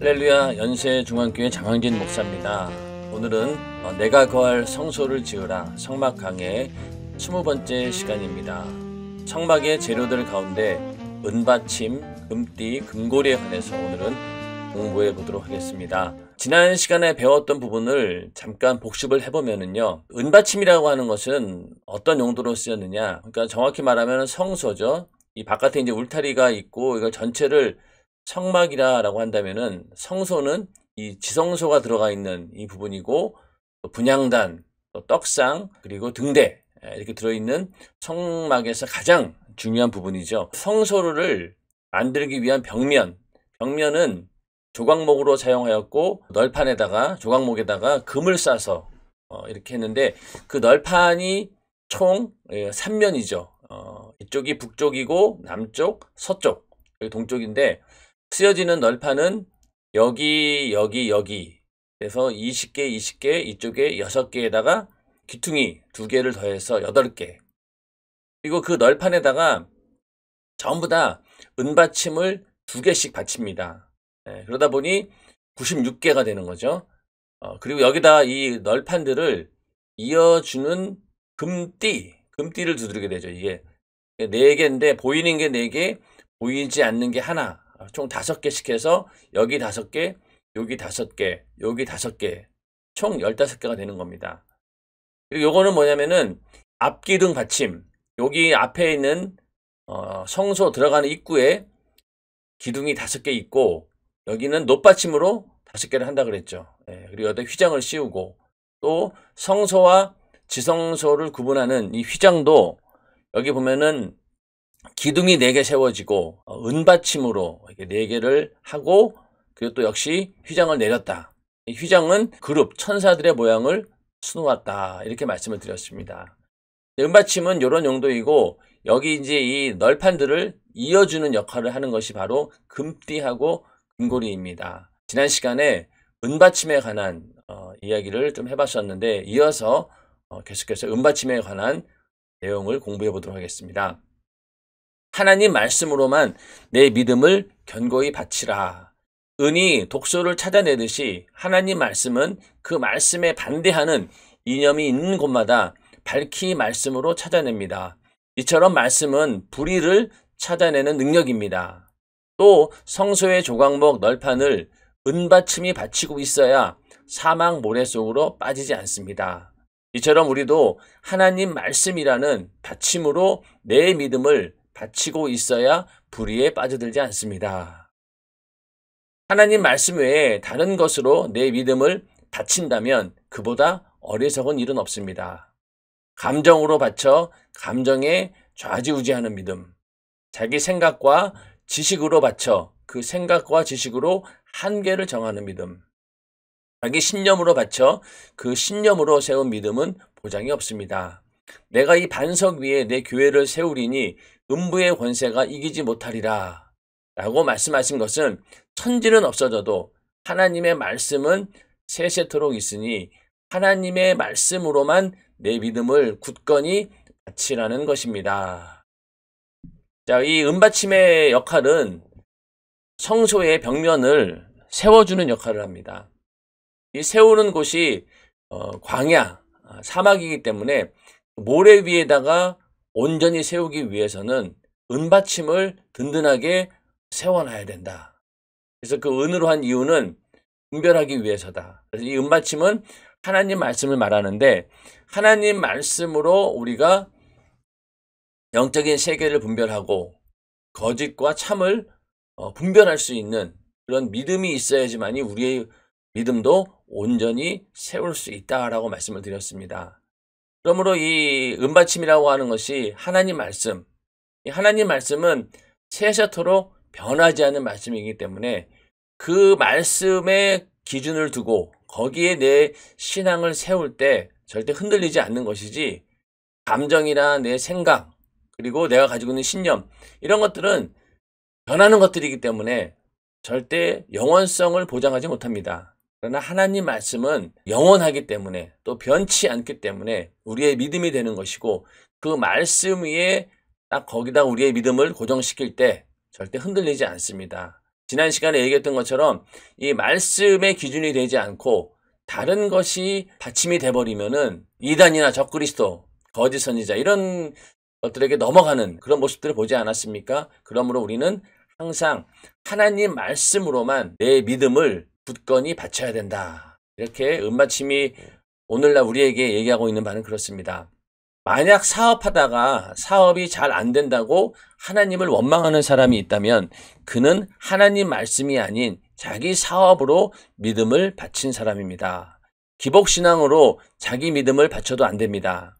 할렐루야 연세 중앙교회 장황진 목사입니다. 오늘은 어, 내가 거할 성소를 지으라 성막 강의 20번째 시간입니다. 성막의 재료들 가운데 은받침, 금띠, 금고리에 관해서 오늘은 공부해 보도록 하겠습니다. 지난 시간에 배웠던 부분을 잠깐 복습을 해보면은요. 은받침이라고 하는 것은 어떤 용도로 쓰였느냐. 그러니까 정확히 말하면 성소죠. 이 바깥에 이제 울타리가 있고 이걸 전체를 성막이라고 한다면은 성소는 이 지성소가 들어가 있는 이 부분이고 분양단, 또 떡상, 그리고 등대 예, 이렇게 들어있는 성막에서 가장 중요한 부분이죠. 성소를 만들기 위한 벽면, 벽면은 조각목으로 사용하였고 널판에다가 조각목에다가 금을 싸서 어, 이렇게 했는데 그 널판이 총 3면이죠. 예, 어, 이쪽이 북쪽이고 남쪽, 서쪽, 여기 동쪽인데 쓰여지는 널판은 여기, 여기, 여기 그래서 20개, 20개, 이쪽에 6개에다가 귀퉁이 2개를 더해서 8개 그리고 그 널판에다가 전부 다 은받침을 2개씩 받칩니다. 예, 그러다 보니 96개가 되는 거죠. 어, 그리고 여기다 이 널판들을 이어주는 금띠, 금띠를 두드리게 되죠. 이게 네 개인데 보이는 게 네 개, 보이지 않는 게 하나. 어, 총 다섯 개씩 해서 여기 다섯 개, 여기 다섯 개, 여기 다섯 개, 총 열다섯 개가 되는 겁니다. 그리고 요거는 뭐냐면은 앞기둥 받침. 여기 앞에 있는 어, 성소 들어가는 입구에 기둥이 다섯 개 있고 여기는 높받침으로 다섯 개를 한다 그랬죠. 예, 그리고 여기다 휘장을 씌우고 또 성소와 지성소를 구분하는 이 휘장도 여기 보면은 기둥이 네 개 세워지고 어, 은받침으로 이 4개를 하고 그리고 또 역시 휘장을 내렸다. 이 휘장은 그룹 천사들의 모양을 수놓았다 이렇게 말씀을 드렸습니다. 은받침은 이런 용도이고 여기 이제 이 널판들을 이어주는 역할을 하는 것이 바로 금띠하고 김고리입니다. 지난 시간에 은받침에 관한 어, 이야기를 좀 해봤었는데 이어서 어, 계속해서 은받침에 관한 내용을 공부해 보도록 하겠습니다. 하나님 말씀으로만 내 믿음을 견고히 바치라. 은이 독소를 찾아내듯이 하나님 말씀은 그 말씀에 반대하는 이념이 있는 곳마다 밝히 말씀으로 찾아냅니다. 이처럼 말씀은 불의를 찾아내는 능력입니다. 또 성소의 조각목 널판을 은받침이 받치고 있어야 사망 모래 속으로 빠지지 않습니다. 이처럼 우리도 하나님 말씀이라는 받침으로 내 믿음을 받치고 있어야 불의에 빠져들지 않습니다. 하나님 말씀 외에 다른 것으로 내 믿음을 받친다면 그보다 어리석은 일은 없습니다. 감정으로 받쳐 감정에 좌지우지하는 믿음, 자기 생각과 지식으로 바쳐 그 생각과 지식으로 한계를 정하는 믿음. 자기 신념으로 바쳐 그 신념으로 세운 믿음은 보장이 없습니다. 내가 이 반석 위에 내 교회를 세우리니 음부의 권세가 이기지 못하리라. 라고 말씀하신 것은 천지는 없어져도 하나님의 말씀은 세세토록 있으니 하나님의 말씀으로만 내 믿음을 굳건히 바치라는 것입니다. 자, 이 은받침의 역할은 성소의 벽면을 세워주는 역할을 합니다. 이 세우는 곳이 어, 광야, 아, 사막이기 때문에 모래 위에다가 온전히 세우기 위해서는 은받침을 든든하게 세워놔야 된다. 그래서 그 은으로 한 이유는 분별하기 위해서다. 그래서 이 은받침은 하나님 말씀을 말하는데 하나님 말씀으로 우리가 영적인 세계를 분별하고 거짓과 참을 어, 분별할 수 있는 그런 믿음이 있어야지만이 우리의 믿음도 온전히 세울 수 있다라고 말씀을 드렸습니다. 그러므로 이 은받침이라고 하는 것이 하나님 말씀. 하나님 말씀은 세세토록 변하지 않는 말씀이기 때문에 그 말씀의 기준을 두고 거기에 내 신앙을 세울 때 절대 흔들리지 않는 것이지 감정이나 내 생각 그리고 내가 가지고 있는 신념 이런 것들은 변하는 것들이기 때문에 절대 영원성을 보장하지 못합니다. 그러나 하나님 말씀은 영원하기 때문에 또 변치 않기 때문에 우리의 믿음이 되는 것이고 그 말씀 위에 딱 거기다 우리의 믿음을 고정시킬 때 절대 흔들리지 않습니다. 지난 시간에 얘기했던 것처럼 이 말씀의 기준이 되지 않고 다른 것이 받침이 돼버리면은 이단이나 적그리스도 거짓 선지자 이런 것들에게 넘어가는 그런 모습들을 보지 않았습니까? 그러므로 우리는 항상 하나님 말씀으로만 내 믿음을 굳건히 바쳐야 된다. 이렇게 은마침이 오늘날 우리에게 얘기하고 있는 바는 그렇습니다. 만약 사업하다가 사업이 잘 안 된다고 하나님을 원망하는 사람이 있다면 그는 하나님 말씀이 아닌 자기 사업으로 믿음을 바친 사람입니다. 기복신앙으로 자기 믿음을 바쳐도 안 됩니다.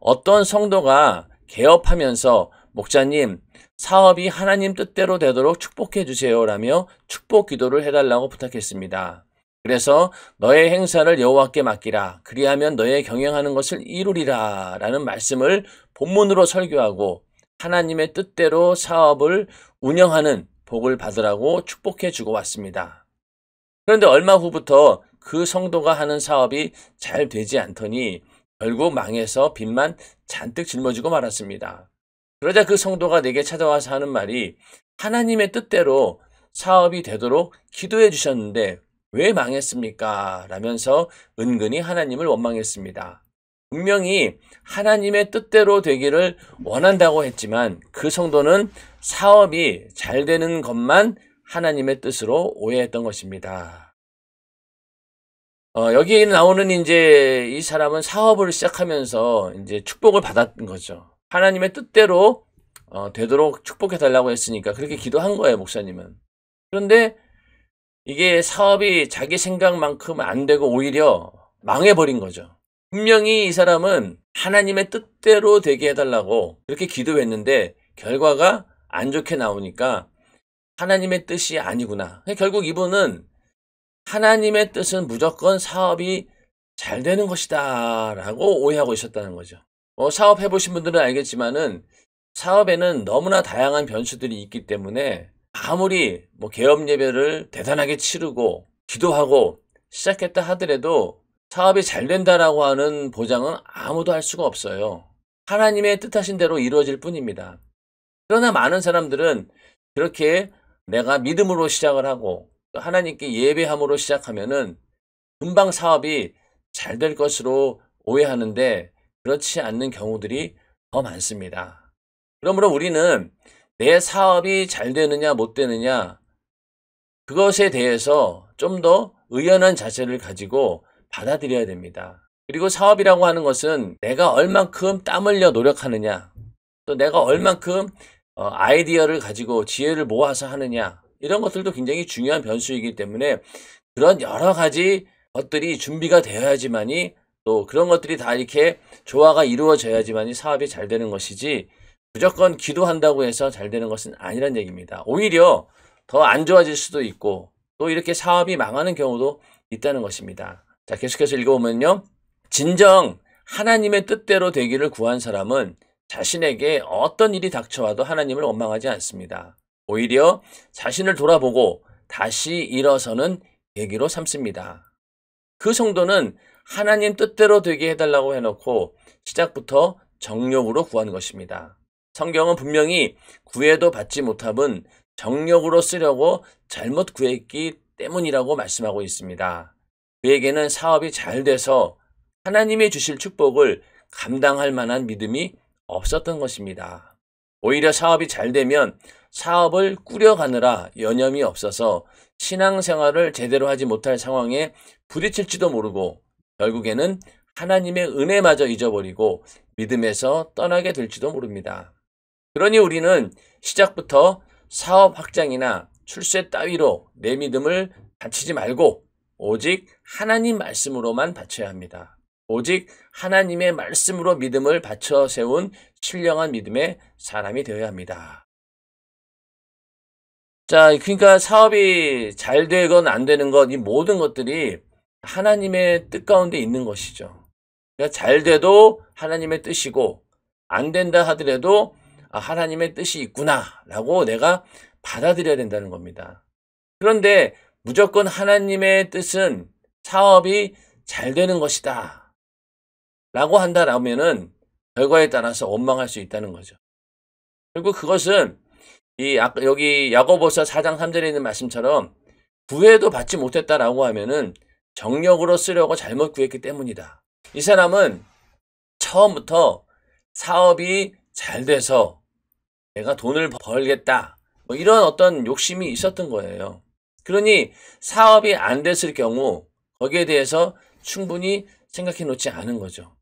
어떤 성도가 개업하면서 목자님 사업이 하나님 뜻대로 되도록 축복해 주세요라며 축복 기도를 해달라고 부탁했습니다. 그래서 너의 행사를 여호와께 맡기라 그리하면 너의 경영하는 것을 이루리라 라는 말씀을 본문으로 설교하고 하나님의 뜻대로 사업을 운영하는 복을 받으라고 축복해 주고 왔습니다. 그런데 얼마 후부터 그 성도가 하는 사업이 잘 되지 않더니 결국 망해서 빚만 잔뜩 짊어지고 말았습니다. 그러자 그 성도가 내게 찾아와서 하는 말이 하나님의 뜻대로 사업이 되도록 기도해 주셨는데 왜 망했습니까? 라면서 은근히 하나님을 원망했습니다. 분명히 하나님의 뜻대로 되기를 원한다고 했지만 그 성도는 사업이 잘 되는 것만 하나님의 뜻으로 오해했던 것입니다. 어, 여기 나오는 이제 이 사람은 사업을 시작하면서 이제 축복을 받았던 거죠. 하나님의 뜻대로 어, 되도록 축복해 달라고 했으니까 그렇게 기도한 거예요, 목사님은. 그런데 이게 사업이 자기 생각만큼 안 되고 오히려 망해버린 거죠. 분명히 이 사람은 하나님의 뜻대로 되게 해달라고 그렇게 기도했는데 결과가 안 좋게 나오니까 하나님의 뜻이 아니구나. 결국 이분은 하나님의 뜻은 무조건 사업이 잘 되는 것이다 라고 오해하고 있었다는 거죠. 뭐 어, 사업 해보신 분들은 알겠지만은 사업에는 너무나 다양한 변수들이 있기 때문에 아무리 뭐 개업 예배를 대단하게 치르고 기도하고 시작했다 하더라도 사업이 잘 된다라고 하는 보장은 아무도 할 수가 없어요. 하나님의 뜻하신 대로 이루어질 뿐입니다. 그러나 많은 사람들은 그렇게 내가 믿음으로 시작을 하고 하나님께 예배함으로 시작하면은 금방 사업이 잘 될 것으로 오해하는데 그렇지 않는 경우들이 더 많습니다. 그러므로 우리는 내 사업이 잘 되느냐 못 되느냐 그것에 대해서 좀 더 의연한 자세를 가지고 받아들여야 됩니다. 그리고 사업이라고 하는 것은 내가 얼만큼 땀 흘려 노력하느냐 또 내가 얼만큼 어, 아이디어를 가지고 지혜를 모아서 하느냐 이런 것들도 굉장히 중요한 변수이기 때문에 그런 여러 가지 것들이 준비가 되어야지만이 또 그런 것들이 다 이렇게 조화가 이루어져야지만이 사업이 잘 되는 것이지 무조건 기도한다고 해서 잘 되는 것은 아니란 얘기입니다. 오히려 더 안 좋아질 수도 있고 또 이렇게 사업이 망하는 경우도 있다는 것입니다. 자, 계속해서 읽어보면요. 진정 하나님의 뜻대로 되기를 구한 사람은 자신에게 어떤 일이 닥쳐와도 하나님을 원망하지 않습니다. 오히려 자신을 돌아보고 다시 일어서는 계기로 삼습니다. 그 성도는 하나님 뜻대로 되게 해달라고 해놓고 시작부터 정력으로 구하는 것입니다. 성경은 분명히 구해도 받지 못함은 정력으로 쓰려고 잘못 구했기 때문이라고 말씀하고 있습니다. 그에게는 사업이 잘 돼서 하나님이 주실 축복을 감당할 만한 믿음이 없었던 것입니다. 오히려 사업이 잘 되면 사업을 꾸려가느라 여념이 없어서 신앙생활을 제대로 하지 못할 상황에 부딪힐지도 모르고 결국에는 하나님의 은혜마저 잊어버리고 믿음에서 떠나게 될지도 모릅니다. 그러니 우리는 시작부터 사업 확장이나 출세 따위로 내 믿음을 바치지 말고 오직 하나님 말씀으로만 바쳐야 합니다. 오직 하나님의 말씀으로 믿음을 바쳐 세운 신령한 믿음의 사람이 되어야 합니다. 자, 그러니까 사업이 잘 되건 안 되는 것, 이 모든 것들이 하나님의 뜻 가운데 있는 것이죠. 그러니까 잘 돼도 하나님의 뜻이고, 안 된다 하더라도, 아, 하나님의 뜻이 있구나라고 내가 받아들여야 된다는 겁니다. 그런데 무조건 하나님의 뜻은 사업이 잘 되는 것이다. 라고 한다라면은 결과에 따라서 원망할 수 있다는 거죠. 그리고 그것은 이 아까 여기 야고보서 4장 3절에 있는 말씀처럼 구해도 받지 못했다라고 하면은 정력으로 쓰려고 잘못 구했기 때문이다. 이 사람은 처음부터 사업이 잘 돼서 내가 돈을 벌겠다. 뭐 이런 어떤 욕심이 있었던 거예요. 그러니 사업이 안 됐을 경우 거기에 대해서 충분히 생각해 놓지 않은 거죠.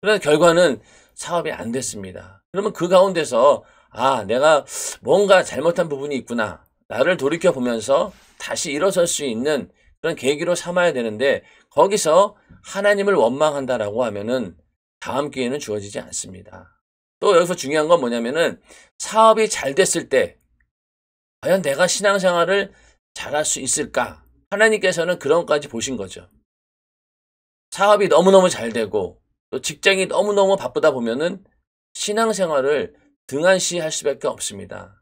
그런 결과는 사업이 안 됐습니다. 그러면 그 가운데서 아, 내가 뭔가 잘못한 부분이 있구나. 나를 돌이켜 보면서 다시 일어설 수 있는 그런 계기로 삼아야 되는데 거기서 하나님을 원망한다라고 하면은 다음 기회는 주어지지 않습니다. 또 여기서 중요한 건 뭐냐면은 사업이 잘 됐을 때 과연 내가 신앙생활을 잘 할 수 있을까? 하나님께서는 그런 것까지 보신 거죠. 사업이 너무너무 잘 되고 또 직장이 너무너무 바쁘다 보면은 신앙생활을 등한시할 수밖에 없습니다.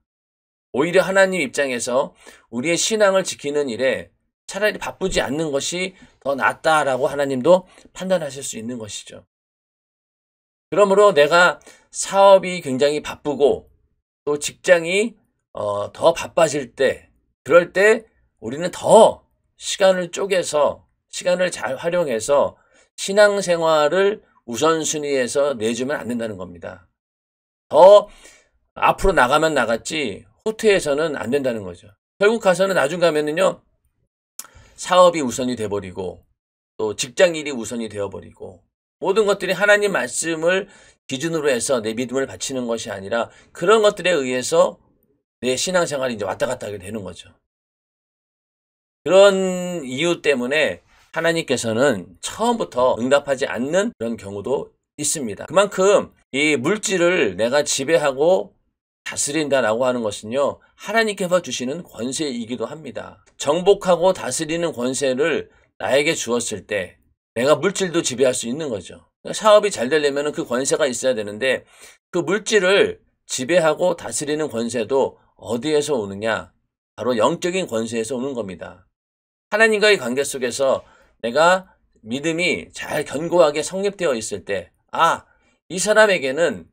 오히려 하나님 입장에서 우리의 신앙을 지키는 일에 차라리 바쁘지 않는 것이 더 낫다라고 하나님도 판단하실 수 있는 것이죠. 그러므로 내가 사업이 굉장히 바쁘고 또 직장이 어, 더 바빠질 때 그럴 때 우리는 더 시간을 쪼개서 시간을 잘 활용해서 신앙생활을 우선순위에서 내주면 안 된다는 겁니다. 더 앞으로 나가면 나갔지 후퇴해서는 안 된다는 거죠. 결국 가서는 나중 가면은요 사업이 우선이 돼버리고 또 직장 일이 우선이 되어버리고 모든 것들이 하나님 말씀을 기준으로 해서 내 믿음을 바치는 것이 아니라 그런 것들에 의해서 내 신앙생활이 이제 왔다 갔다 하게 되는 거죠. 그런 이유 때문에 하나님께서는 처음부터 응답하지 않는 그런 경우도 있습니다. 그만큼 이 물질을 내가 지배하고 다스린다라고 하는 것은요. 하나님께서 주시는 권세이기도 합니다. 정복하고 다스리는 권세를 나에게 주었을 때 내가 물질도 지배할 수 있는 거죠. 그러니까 사업이 잘 되려면 그 권세가 있어야 되는데 그 물질을 지배하고 다스리는 권세도 어디에서 오느냐? 바로 영적인 권세에서 오는 겁니다. 하나님과의 관계 속에서 내가 믿음이 잘 견고하게 성립되어 있을 때 아, 이 사람에게는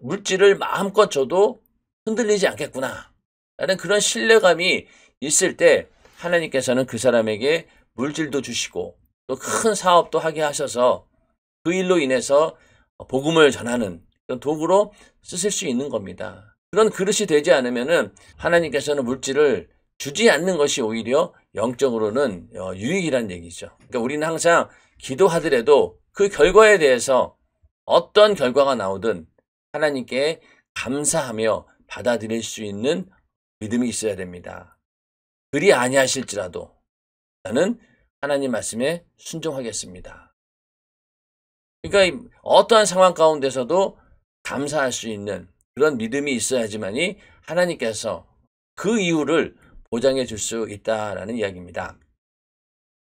물질을 마음껏 줘도 흔들리지 않겠구나. 라는 그런 신뢰감이 있을 때 하나님께서는 그 사람에게 물질도 주시고 또 큰 사업도 하게 하셔서 그 일로 인해서 복음을 전하는 도구로 쓰실 수 있는 겁니다. 그런 그릇이 되지 않으면은 하나님께서는 물질을 주지 않는 것이 오히려 영적으로는 어, 유익이란 얘기죠. 그러니까 우리는 항상 기도하더라도 그 결과에 대해서 어떤 결과가 나오든 하나님께 감사하며 받아들일 수 있는 믿음이 있어야 됩니다. 그리 아니하실지라도 나는 하나님 말씀에 순종하겠습니다. 그러니까 어떠한 상황 가운데서도 감사할 수 있는 그런 믿음이 있어야지만이 하나님께서 그 이유를 보장해 줄 수 있다라는 이야기입니다.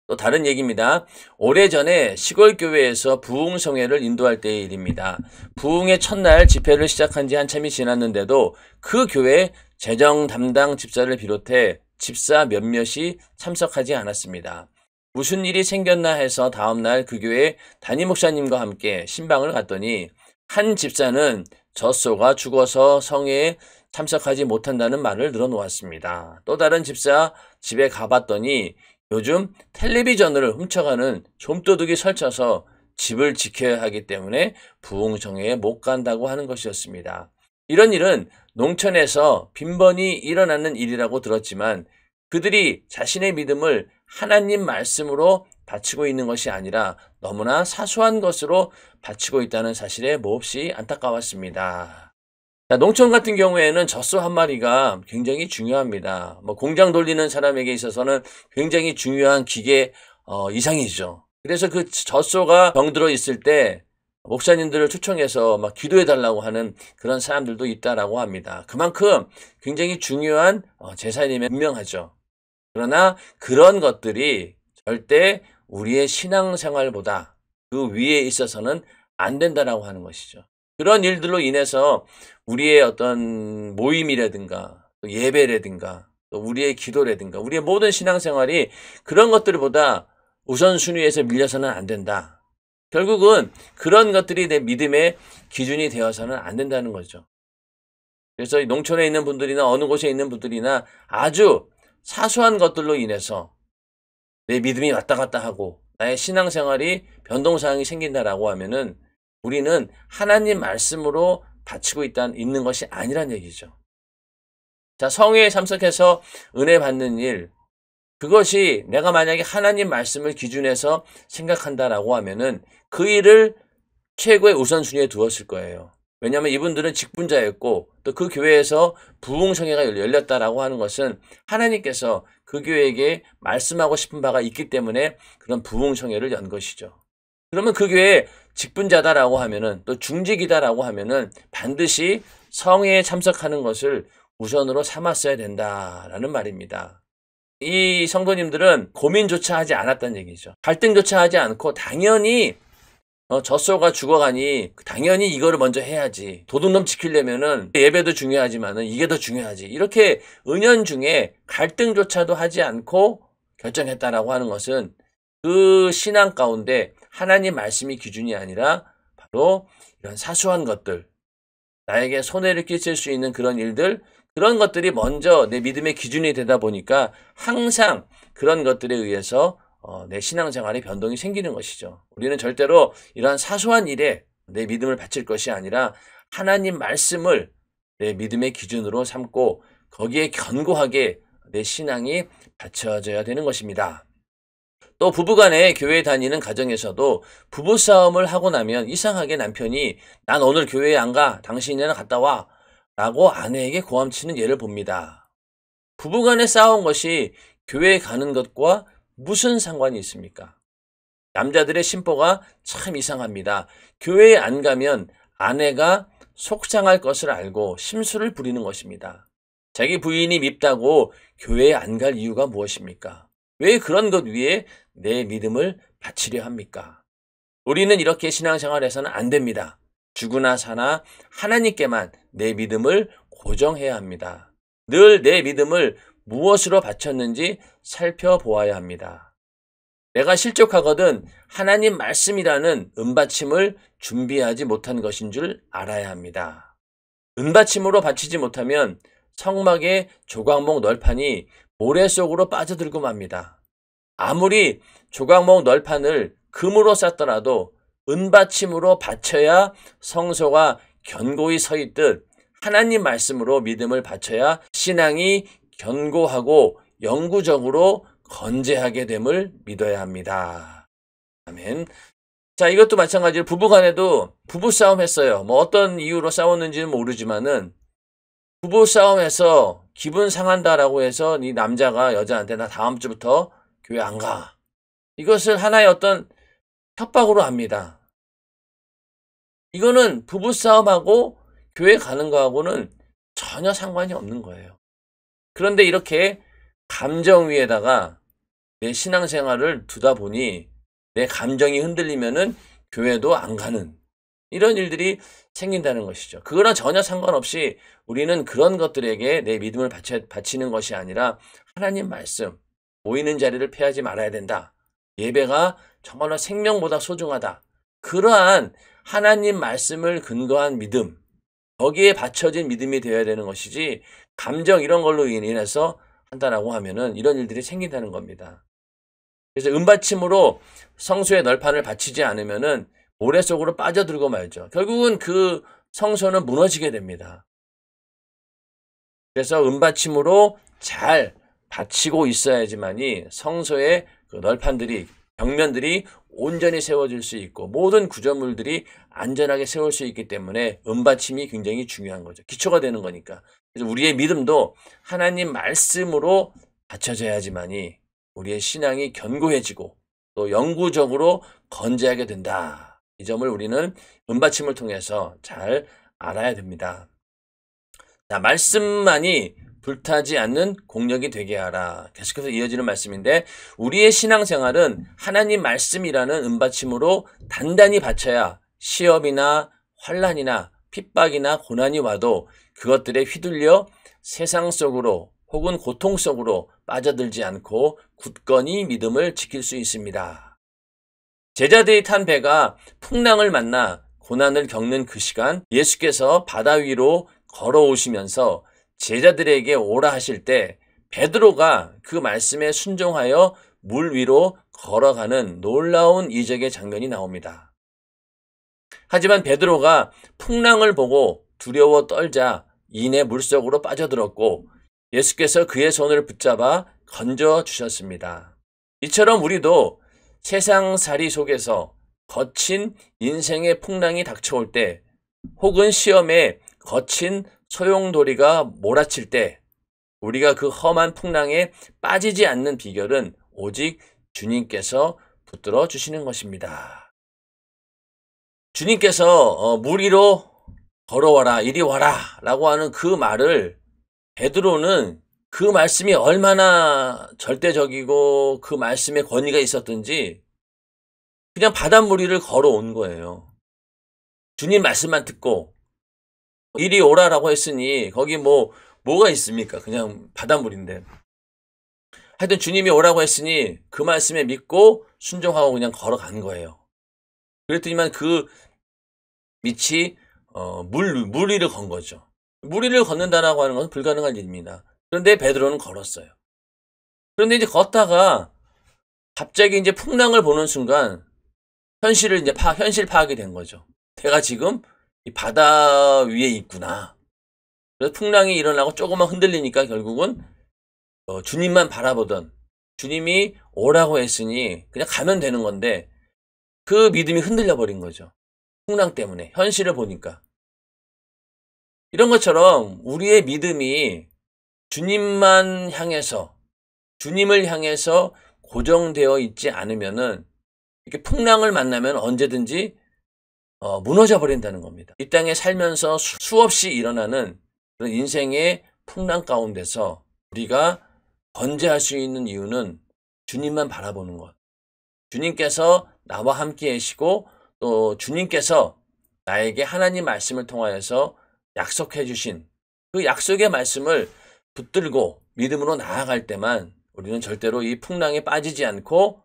또 다른 얘기입니다. 오래전에 시골교회에서 부흥성회를 인도할 때의 일입니다. 부흥의 첫날 집회를 시작한 지 한참이 지났는데도 그 교회 재정 담당 집사를 비롯해 집사 몇몇이 참석하지 않았습니다. 무슨 일이 생겼나 해서 다음날 그 교회 담임 목사님과 함께 신방을 갔더니 한 집사는 젖소가 죽어서 성회에 참석하지 못한다는 말을 늘어놓았습니다. 또 다른 집사 집에 가봤더니 요즘 텔레비전을 훔쳐가는 좀도둑이 설쳐서 집을 지켜야 하기 때문에 부흥정회에 못 간다고 하는 것이었습니다. 이런 일은 농촌에서 빈번히 일어나는 일이라고 들었지만 그들이 자신의 믿음을 하나님 말씀으로 바치고 있는 것이 아니라 너무나 사소한 것으로 바치고 있다는 사실에 몹시 안타까웠습니다. 자, 농촌 같은 경우에는 젖소 한 마리가 굉장히 중요합니다. 뭐 공장 돌리는 사람에게 있어서는 굉장히 중요한 기계 어, 이상이죠. 그래서 그 젖소가 병들어 있을 때 목사님들을 초청해서 막 기도해 달라고 하는 그런 사람들도 있다라고 합니다. 그만큼 굉장히 중요한 어, 재산임에 분명하죠. 그러나 그런 것들이 절대 우리의 신앙생활보다 그 위에 있어서는 안 된다라고 하는 것이죠. 그런 일들로 인해서 우리의 어떤 모임이라든가 예배라든가 우리의 기도라든가 우리의 모든 신앙생활이 그런 것들보다 우선순위에서 밀려서는 안 된다. 결국은 그런 것들이 내 믿음의 기준이 되어서는 안 된다는 거죠. 그래서 농촌에 있는 분들이나 어느 곳에 있는 분들이나 아주 사소한 것들로 인해서 내 믿음이 왔다 갔다 하고 나의 신앙생활이 변동사항이 생긴다라고 하면은 우리는 하나님 말씀으로 바치고 있다는 있는 것이 아니란 얘기죠. 자, 성회에 참석해서 은혜 받는 일 그것이 내가 만약에 하나님 말씀을 기준해서 생각한다라고 하면은 그 일을 최고의 우선순위에 두었을 거예요. 왜냐하면 이분들은 직분자였고 또 그 교회에서 부흥성회가 열렸다라고 하는 것은 하나님께서 그 교회에게 말씀하고 싶은 바가 있기 때문에 그런 부흥성회를 연 것이죠. 그러면 그게 직분자다라고 하면은 또 중직이다라고 하면은 반드시 성회에 참석하는 것을 우선으로 삼았어야 된다라는 말입니다. 이 성도님들은 고민조차 하지 않았다는 얘기죠. 갈등조차 하지 않고 당연히 어, 젖소가 죽어가니 당연히 이거를 먼저 해야지. 도둑놈 지키려면은 예배도 중요하지만은 이게 더 중요하지. 이렇게 은연중에 갈등조차도 하지 않고 결정했다라고 하는 것은 그 신앙 가운데 하나님 말씀이 기준이 아니라 바로 이런 사소한 것들, 나에게 손해를 끼칠 수 있는 그런 일들, 그런 것들이 먼저 내 믿음의 기준이 되다 보니까 항상 그런 것들에 의해서 어, 내 신앙생활에 변동이 생기는 것이죠. 우리는 절대로 이러한 사소한 일에 내 믿음을 바칠 것이 아니라 하나님 말씀을 내 믿음의 기준으로 삼고 거기에 견고하게 내 신앙이 받쳐져야 되는 것입니다. 또 부부간에 교회 다니는 가정에서도 부부싸움을 하고 나면 이상하게 남편이 난 오늘 교회에 안 가. 당신이나 갔다 와. 라고 아내에게 고함치는 예를 봅니다. 부부간에 싸운 것이 교회에 가는 것과 무슨 상관이 있습니까? 남자들의 심보가 참 이상합니다. 교회에 안 가면 아내가 속상할 것을 알고 심술을 부리는 것입니다. 자기 부인이 밉다고 교회에 안 갈 이유가 무엇입니까? 왜 그런 것 위에 내 믿음을 바치려 합니까? 우리는 이렇게 신앙생활에서는 안 됩니다. 죽으나 사나 하나님께만 내 믿음을 고정해야 합니다. 늘 내 믿음을 무엇으로 바쳤는지 살펴보아야 합니다. 내가 실족하거든 하나님 말씀이라는 은받침을 준비하지 못한 것인 줄 알아야 합니다. 은받침으로 바치지 못하면 성막의 조각목 널판이 모래 속으로 빠져들고 맙니다. 아무리 조각목 널판을 금으로 쌓더라도 은받침으로 바쳐야 성소가 견고히 서 있듯 하나님 말씀으로 믿음을 바쳐야 신앙이 견고하고 영구적으로 건재하게 됨을 믿어야 합니다. 아멘. 자, 이것도 마찬가지로 부부 간에도 부부 싸움 했어요. 뭐 어떤 이유로 싸웠는지는 모르지만은 부부 싸움에서 기분 상한다라고 해서 이 남자가 여자한테 나 다음 주부터 교회 안 가. 이것을 하나의 어떤 협박으로 합니다. 이거는 부부싸움하고 교회 가는 거하고는 전혀 상관이 없는 거예요. 그런데 이렇게 감정 위에다가 내 신앙생활을 두다 보니 내 감정이 흔들리면은 교회도 안 가는 이런 일들이 생긴다는 것이죠. 그거랑 전혀 상관없이 우리는 그런 것들에게 내 믿음을 바쳐, 바치는 것이 아니라 하나님 말씀, 모이는 자리를 피하지 말아야 된다. 예배가 정말로 생명보다 소중하다. 그러한 하나님 말씀을 근거한 믿음, 거기에 받쳐진 믿음이 되어야 되는 것이지 감정 이런 걸로 인해서 한다라고 하면은 이런 일들이 생긴다는 겁니다. 그래서 은받침으로 성수의 널판을 바치지 않으면은 모래 속으로 빠져들고 말죠. 결국은 그 성소는 무너지게 됩니다. 그래서 은받침으로 잘 받치고 있어야지만이 성소의 그 널판들이 벽면들이 온전히 세워질 수 있고 모든 구조물들이 안전하게 세울 수 있기 때문에 은받침이 굉장히 중요한 거죠. 기초가 되는 거니까. 그래서 우리의 믿음도 하나님 말씀으로 받쳐져야지만이 우리의 신앙이 견고해지고 또 영구적으로 건재하게 된다. 이 점을 우리는 문받침을 통해서 잘 알아야 됩니다. 자, 말씀만이 불타지 않는 공력이 되게 하라. 계속해서 이어지는 말씀인데 우리의 신앙생활은 하나님 말씀이라는 은받침으로 단단히 바쳐야 시험이나 환란이나 핍박이나 고난이 와도 그것들에 휘둘려 세상 속으로 혹은 고통 속으로 빠져들지 않고 굳건히 믿음을 지킬 수 있습니다. 제자들이 탄 배가 풍랑을 만나 고난을 겪는 그 시간 예수께서 바다 위로 걸어오시면서 제자들에게 오라 하실 때 베드로가 그 말씀에 순종하여 물 위로 걸어가는 놀라운 이적의 장면이 나옵니다. 하지만 베드로가 풍랑을 보고 두려워 떨자 이내 물속으로 빠져들었고 예수께서 그의 손을 붙잡아 건져 주셨습니다. 이처럼 우리도 세상살이 속에서 거친 인생의 풍랑이 닥쳐올 때 혹은 시험에 거친 소용돌이가 몰아칠 때 우리가 그 험한 풍랑에 빠지지 않는 비결은 오직 주님께서 붙들어 주시는 것입니다. 주님께서 무리로 어, 걸어와라 이리 와라 라고 하는 그 말을 베드로는 그 말씀이 얼마나 절대적이고 그 말씀에 권위가 있었든지 그냥 바닷물 위를 걸어온 거예요. 주님 말씀만 듣고 이리 오라라고 했으니 거기 뭐 뭐가 있습니까? 그냥 바닷물인데. 하여튼 주님이 오라고 했으니 그 말씀에 믿고 순종하고 그냥 걸어간 거예요. 그랬더니만 그 밑이 어, 물, 물 위를 건 거죠. 물 위를 걷는다라고 하는 건 불가능한 일입니다. 그런데 베드로는 걸었어요. 그런데 이제 걷다가 갑자기 이제 풍랑을 보는 순간 현실을 이제 파, 현실 파악이 된 거죠. 내가 지금 이 바다 위에 있구나. 그래서 풍랑이 일어나고 조금만 흔들리니까 결국은 어, 주님만 바라보던 주님이 오라고 했으니 그냥 가면 되는 건데 그 믿음이 흔들려 버린 거죠. 풍랑 때문에 현실을 보니까 이런 것처럼 우리의 믿음이 주님만 향해서 주님을 향해서 고정되어 있지 않으면은 이렇게 풍랑을 만나면 언제든지 어, 무너져 버린다는 겁니다. 이 땅에 살면서 수, 없이 일어나는 그런 인생의 풍랑 가운데서 우리가 건재할 수 있는 이유는 주님만 바라보는 것. 주님께서 나와 함께 계시고 또 주님께서 나에게 하나님 말씀을 통하여서 약속해 주신 그 약속의 말씀을 붙들고 믿음으로 나아갈 때만 우리는 절대로 이 풍랑에 빠지지 않고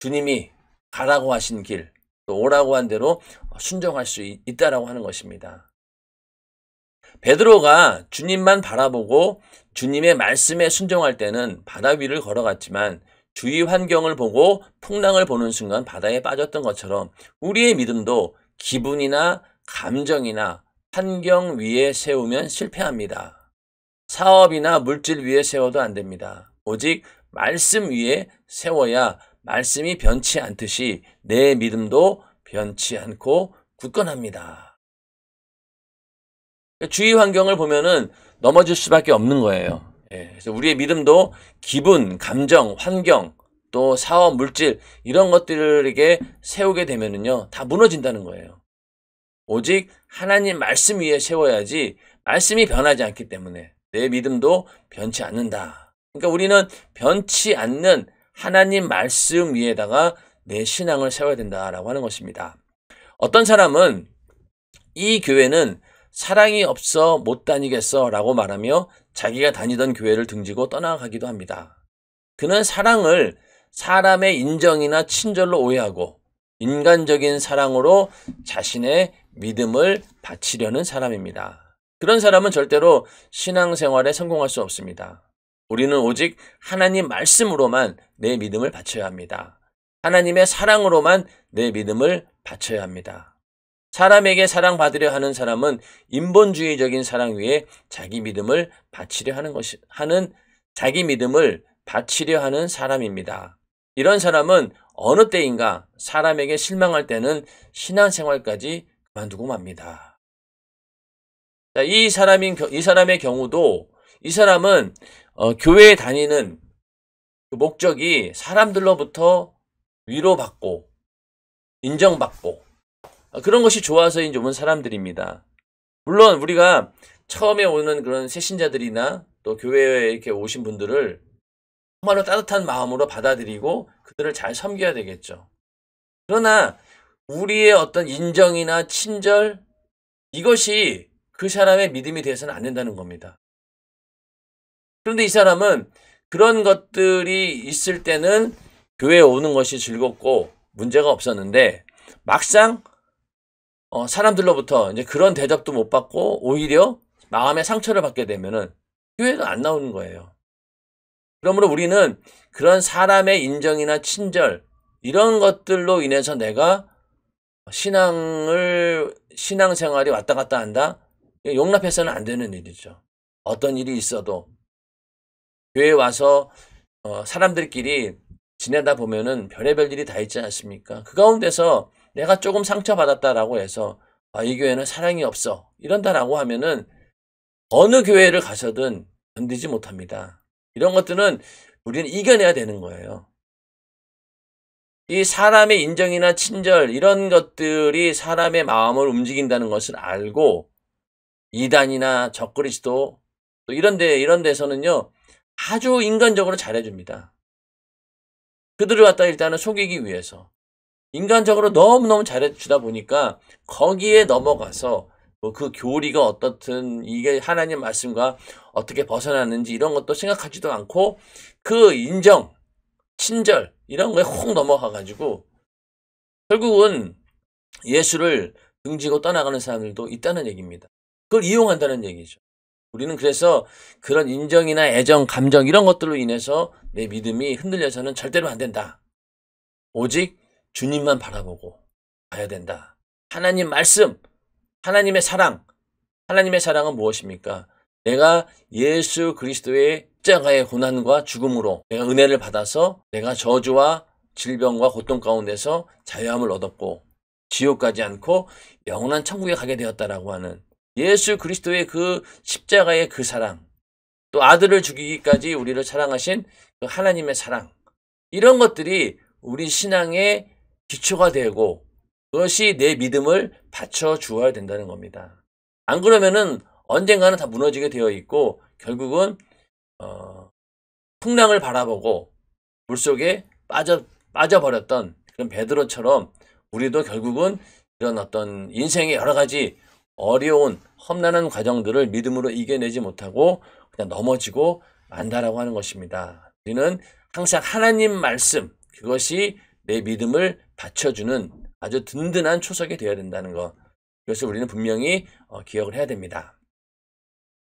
주님이 가라고 하신 길, 또 오라고 한 대로 순종할 수 있다라고 하는 것입니다. 베드로가 주님만 바라보고 주님의 말씀에 순종할 때는 바다 위를 걸어갔지만 주위 환경을 보고 풍랑을 보는 순간 바다에 빠졌던 것처럼 우리의 믿음도 기분이나 감정이나 환경 위에 세우면 실패합니다. 사업이나 물질 위에 세워도 안 됩니다. 오직 말씀 위에 세워야 말씀이 변치 않듯이 내 믿음도 변치 않고 굳건합니다. 그러니까 주위 환경을 보면은 넘어질 수밖에 없는 거예요. 예, 그래서 우리의 믿음도 기분, 감정, 환경, 또 사업, 물질 이런 것들에게 세우게 되면은요 다 무너진다는 거예요. 오직 하나님 말씀 위에 세워야지 말씀이 변하지 않기 때문에 내 믿음도 변치 않는다. 그러니까 우리는 변치 않는 하나님 말씀 위에다가 내 신앙을 세워야 된다라고 하는 것입니다. 어떤 사람은 이 교회는 사랑이 없어 못 다니겠어 라고 말하며 자기가 다니던 교회를 등지고 떠나가기도 합니다. 그는 사랑을 사람의 인정이나 친절로 오해하고 인간적인 사랑으로 자신의 믿음을 바치려는 사람입니다. 그런 사람은 절대로 신앙생활에 성공할 수 없습니다. 우리는 오직 하나님 말씀으로만 내 믿음을 바쳐야 합니다. 하나님의 사랑으로만 내 믿음을 바쳐야 합니다. 사람에게 사랑받으려 하는 사람은 인본주의적인 사랑 위에 자기 믿음을 바치려 하는 것이 하는 자기 믿음을 바치려 하는 사람입니다. 이런 사람은 어느 때인가 사람에게 실망할 때는 신앙생활까지 그만두고 맙니다. 이 사람인 이 사람의 경우도 이 사람은 어, 교회에 다니는 그 목적이 사람들로부터 위로받고 인정받고 어, 그런 것이 좋아서 이제 온 사람들입니다. 물론 우리가 처음에 오는 그런 새신자들이나 또 교회에 이렇게 오신 분들을 정말로 따뜻한 마음으로 받아들이고 그들을 잘 섬겨야 되겠죠. 그러나 우리의 어떤 인정이나 친절 이것이 그 사람의 믿음이 되어서는 안 된다는 겁니다. 그런데 이 사람은 그런 것들이 있을 때는 교회에 오는 것이 즐겁고 문제가 없었는데 막상 어, 사람들로부터 이제 그런 대접도 못 받고 오히려 마음의 상처를 받게 되면은 교회도 안 나오는 거예요. 그러므로 우리는 그런 사람의 인정이나 친절 이런 것들로 인해서 내가 신앙을 신앙생활이 왔다 갔다 한다 예, 용납해서는 안 되는 일이죠. 어떤 일이 있어도 교회 에 와서 어, 사람들끼리 지내다 보면은 별의별 일이 다 있지 않습니까? 그 가운데서 내가 조금 상처받았다라고 해서 아, 이 교회는 사랑이 없어 이런다라고 하면은 어느 교회를 가서든 견디지 못합니다. 이런 것들은 우리는 이겨내야 되는 거예요. 이 사람의 인정이나 친절 이런 것들이 사람의 마음을 움직인다는 것을 알고 이단이나 적그리스도 또 이런 데 이런 데서는요. 아주 인간적으로 잘해 줍니다. 그들을 갖다 일단은 속이기 위해서 인간적으로 너무너무 잘해 주다 보니까 거기에 넘어가서 뭐그 교리가 어떻든 이게 하나님 말씀과 어떻게 벗어났는지 이런 것도 생각하지도 않고 그 인정, 친절 이런 거에 혹 넘어가 가지고 결국은 예수를 등지고 떠나가는 사람들도 있다는 얘기입니다. 그걸 이용한다는 얘기죠. 우리는 그래서 그런 인정이나 애정, 감정 이런 것들로 인해서 내 믿음이 흔들려서는 절대로 안 된다. 오직 주님만 바라보고 봐야 된다. 하나님 말씀, 하나님의 사랑. 하나님의 사랑은 무엇입니까? 내가 예수 그리스도의 십자가의 고난과 죽음으로 내가 은혜를 받아서 내가 저주와 질병과 고통 가운데서 자유함을 얻었고 지옥 가지 않고 영원한 천국에 가게 되었다라고 하는 예수 그리스도의 그 십자가의 그 사랑, 또 아들을 죽이기까지 우리를 사랑하신 그 하나님의 사랑, 이런 것들이 우리 신앙의 기초가 되고 그것이 내 믿음을 받쳐주어야 된다는 겁니다. 안 그러면은 언젠가는 다 무너지게 되어 있고 결국은 어, 풍랑을 바라보고 물속에 빠져 빠져버렸던 그런 베드로처럼 우리도 결국은 이런 어떤 인생의 여러 가지 어려운 험난한 과정들을 믿음으로 이겨내지 못하고 그냥 넘어지고 만다라고 하는 것입니다. 우리는 항상 하나님 말씀 그것이 내 믿음을 받쳐주는 아주 든든한 초석이 되어야 된다는 것. 이것을 우리는 분명히 어, 기억을 해야 됩니다.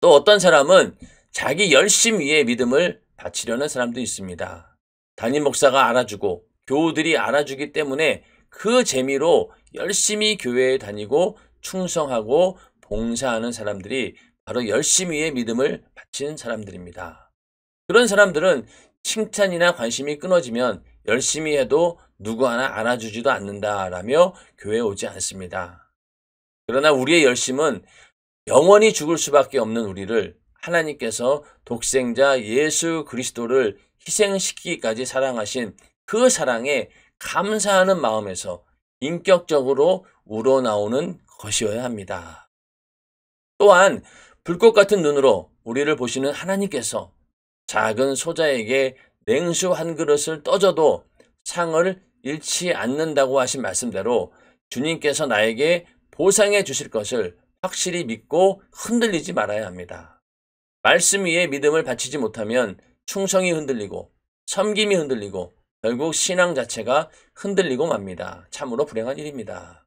또 어떤 사람은 자기 열심 위에 믿음을 바치려는 사람도 있습니다. 담임 목사가 알아주고 교우들이 알아주기 때문에 그 재미로 열심히 교회에 다니고 충성하고 봉사하는 사람들이 바로 열심히의 믿음을 바친 사람들입니다. 그런 사람들은 칭찬이나 관심이 끊어지면 열심히 해도 누구 하나 알아주지도 않는다라며 교회에 오지 않습니다. 그러나 우리의 열심은 영원히 죽을 수밖에 없는 우리를 하나님께서 독생자 예수 그리스도를 희생시키기까지 사랑하신 그 사랑에 감사하는 마음에서 인격적으로 우러나오는 것이어야 합니다. 또한 불꽃 같은 눈으로 우리를 보시는 하나님께서 작은 소자에게 냉수 한 그릇을 떠져도 상을 잃지 않는다고 하신 말씀대로 주님께서 나에게 보상해 주실 것을 확실히 믿고 흔들리지 말아야 합니다. 말씀 위에 믿음을 바치지 못하면 충성이 흔들리고 섬김이 흔들리고 결국 신앙 자체가 흔들리고 맙니다. 참으로 불행한 일입니다.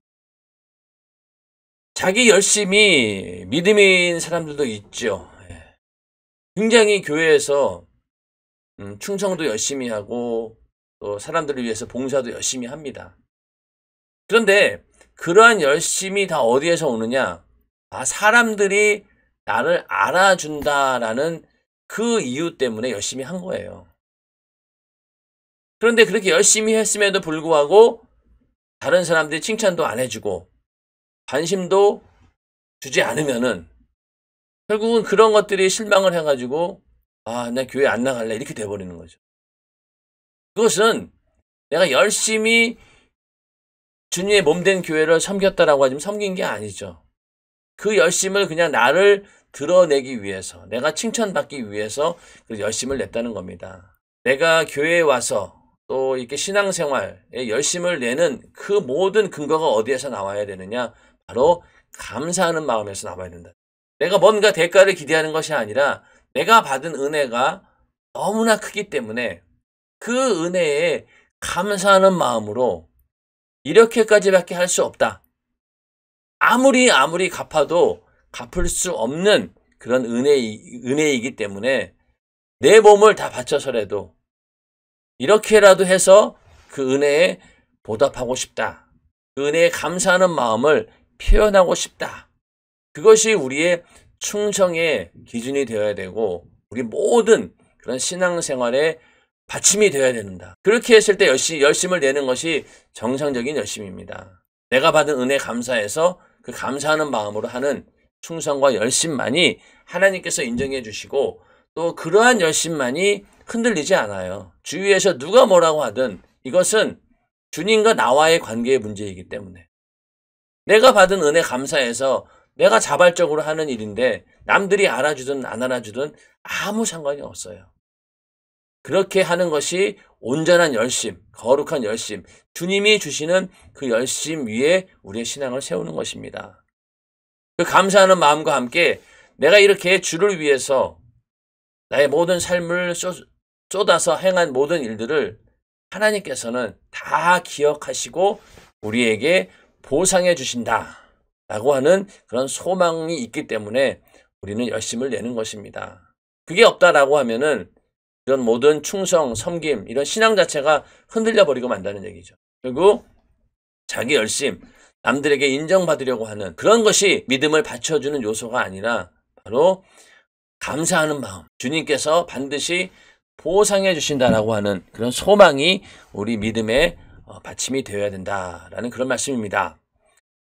자기 열심히 믿음인 사람들도 있죠. 예. 굉장히 교회에서 음, 충성도 열심히 하고 또 사람들을 위해서 봉사도 열심히 합니다. 그런데 그러한 열심이 다 어디에서 오느냐? 아, 사람들이 나를 알아준다라는 그 이유 때문에 열심히 한 거예요. 그런데 그렇게 열심히 했음에도 불구하고 다른 사람들이 칭찬도 안 해주고 관심도 주지 않으면은 결국은 그런 것들이 실망을 해가지고 아, 내 교회 안 나갈래. 이렇게 돼버리는 거죠. 그것은 내가 열심히 주님의 몸 된 교회를 섬겼다라고 하지만 섬긴 게 아니죠. 그 열심을 그냥 나를 드러내기 위해서, 내가 칭찬받기 위해서 그 열심을 냈다는 겁니다. 내가 교회에 와서 또 이렇게 신앙생활에 열심을 내는 그 모든 근거가 어디에서 나와야 되느냐? 바로 감사하는 마음에서 남아야 된다. 내가 뭔가 대가를 기대하는 것이 아니라 내가 받은 은혜가 너무나 크기 때문에 그 은혜에 감사하는 마음으로 이렇게까지밖에 할 수 없다. 아무리 아무리 갚아도 갚을 수 없는 그런 은혜, 은혜이기 때문에 내 몸을 다 바쳐서라도 이렇게라도 해서 그 은혜에 보답하고 싶다. 그 은혜에 감사하는 마음을 표현하고 싶다. 그것이 우리의 충성의 기준이 되어야 되고 우리 모든 그런 신앙생활의 받침이 되어야 된다. 그렇게 했을 때 열심, 열심을 내는 것이 정상적인 열심입니다. 내가 받은 은혜 감사해서 그 감사하는 마음으로 하는 충성과 열심만이 하나님께서 인정해 주시고 또 그러한 열심만이 흔들리지 않아요. 주위에서 누가 뭐라고 하든 이것은 주님과 나와의 관계의 문제이기 때문에 내가 받은 은혜 감사해서 내가 자발적으로 하는 일인데 남들이 알아주든 안 알아주든 아무 상관이 없어요. 그렇게 하는 것이 온전한 열심, 거룩한 열심, 주님이 주시는 그 열심 위에 우리의 신앙을 세우는 것입니다. 그 감사하는 마음과 함께 내가 이렇게 주를 위해서 나의 모든 삶을 쏟아서 행한 모든 일들을 하나님께서는 다 기억하시고 우리에게 보상해 주신다. 라고 하는 그런 소망이 있기 때문에 우리는 열심을 내는 것입니다. 그게 없다라고 하면은 이런 모든 충성, 섬김, 이런 신앙 자체가 흔들려 버리고 만다는 얘기죠. 그리고 자기 열심, 남들에게 인정받으려고 하는 그런 것이 믿음을 받쳐주는 요소가 아니라 바로 감사하는 마음. 주님께서 반드시 보상해 주신다라고 하는 그런 소망이 우리 믿음의 어, 받침이 되어야 된다라는 그런 말씀입니다.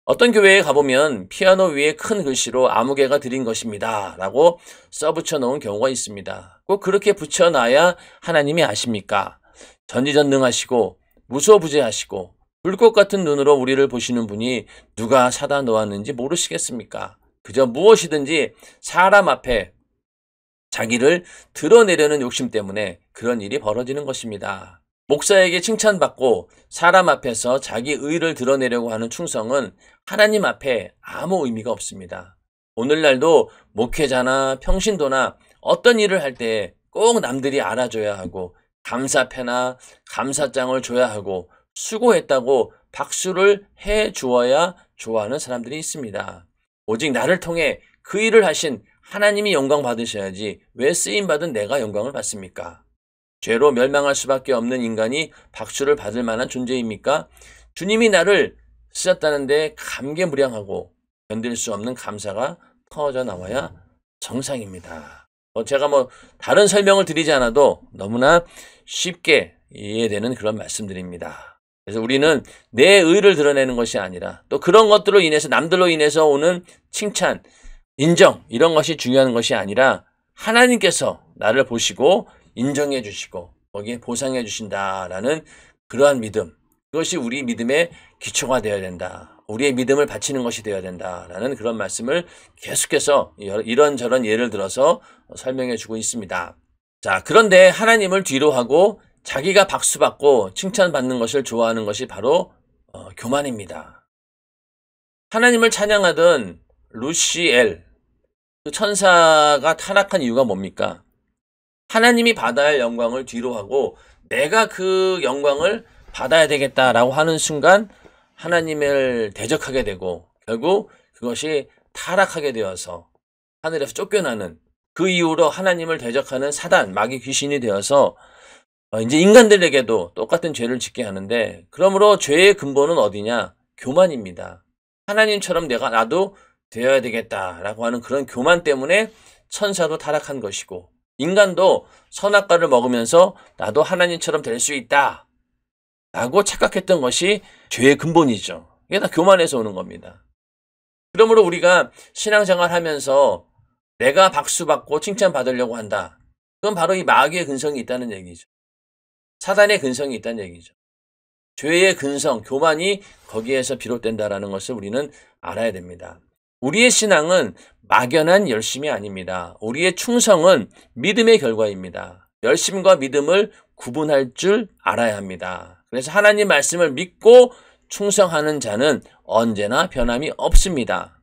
어떤 교회에 가보면 피아노 위에 큰 글씨로 아무개가 드린 것입니다. 라고 써 붙여놓은 경우가 있습니다. 꼭 그렇게 붙여놔야 하나님이 아십니까? 전지전능하시고 무소부재하시고 불꽃 같은 눈으로 우리를 보시는 분이 누가 사다 놓았는지 모르시겠습니까? 그저 무엇이든지 사람 앞에 자기를 드러내려는 욕심 때문에 그런 일이 벌어지는 것입니다. 목사에게 칭찬받고 사람 앞에서 자기 의를 드러내려고 하는 충성은 하나님 앞에 아무 의미가 없습니다. 오늘날도 목회자나 평신도나 어떤 일을 할 때 꼭 남들이 알아줘야 하고 감사패나 감사장을 줘야 하고 수고했다고 박수를 해 주어야 좋아하는 사람들이 있습니다. 오직 나를 통해 그 일을 하신 하나님이 영광 받으셔야지 왜 쓰임 받은 내가 영광을 받습니까? 죄로 멸망할 수밖에 없는 인간이 박수를 받을 만한 존재입니까? 주님이 나를 쓰셨다는데 감개무량하고 견딜 수 없는 감사가 터져 나와야 정상입니다. 뭐 제가 뭐 다른 설명을 드리지 않아도 너무나 쉽게 이해되는 그런 말씀드립니다. 그래서 우리는 내 의를 드러내는 것이 아니라 또 그런 것들로 인해서 남들로 인해서 오는 칭찬, 인정 이런 것이 중요한 것이 아니라 하나님께서 나를 보시고 인정해 주시고 거기에 보상해 주신다라는 그러한 믿음 그것이 우리 믿음의 기초가 되어야 된다. 우리의 믿음을 바치는 것이 되어야 된다라는 그런 말씀을 계속해서 이런저런 예를 들어서 설명해 주고 있습니다. 자, 그런데 하나님을 뒤로 하고 자기가 박수받고 칭찬받는 것을 좋아하는 것이 바로 어, 교만입니다. 하나님을 찬양하던 루시엘, 그 천사가 타락한 이유가 뭡니까? 하나님이 받아야 할 영광을 뒤로 하고 내가 그 영광을 받아야 되겠다라고 하는 순간 하나님을 대적하게 되고 결국 그것이 타락하게 되어서 하늘에서 쫓겨나는 그 이후로 하나님을 대적하는 사단 마귀 귀신이 되어서 어, 이제 인간들에게도 똑같은 죄를 짓게 하는데 그러므로 죄의 근본은 어디냐 교만입니다. 하나님처럼 내가 나도 되어야 되겠다라고 하는 그런 교만 때문에 천사도 타락한 것이고 인간도 선악과를 먹으면서 나도 하나님처럼 될 수 있다. 라고 착각했던 것이 죄의 근본이죠. 이게 다교만에서 오는 겁니다. 그러므로 우리가 신앙생활 하면서 내가 박수받고 칭찬받으려고 한다. 그건 바로 이 마귀의 근성이 있다는 얘기죠. 사단의 근성이 있다는 얘기죠. 죄의 근성, 교만이 거기에서 비롯된다라는 것을 우리는 알아야 됩니다. 우리의 신앙은 막연한 열심이 아닙니다. 우리의 충성은 믿음의 결과입니다. 열심과 믿음을 구분할 줄 알아야 합니다. 그래서 하나님 말씀을 믿고 충성하는 자는 언제나 변함이 없습니다.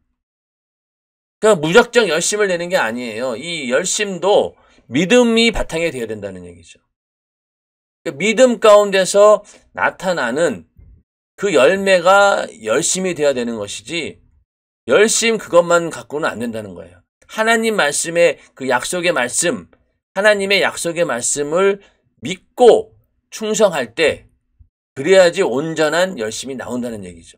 그러니까 무작정 열심을 내는 게 아니에요. 이 열심도 믿음이 바탕이 되어야 된다는 얘기죠. 그러니까 믿음 가운데서 나타나는 그 열매가 열심이 되어야 되는 것이지 열심 그것만 갖고는 안 된다는 거예요. 하나님 말씀의 그 약속의 말씀, 하나님의 약속의 말씀을 믿고 충성할 때 그래야지 온전한 열심이 나온다는 얘기죠.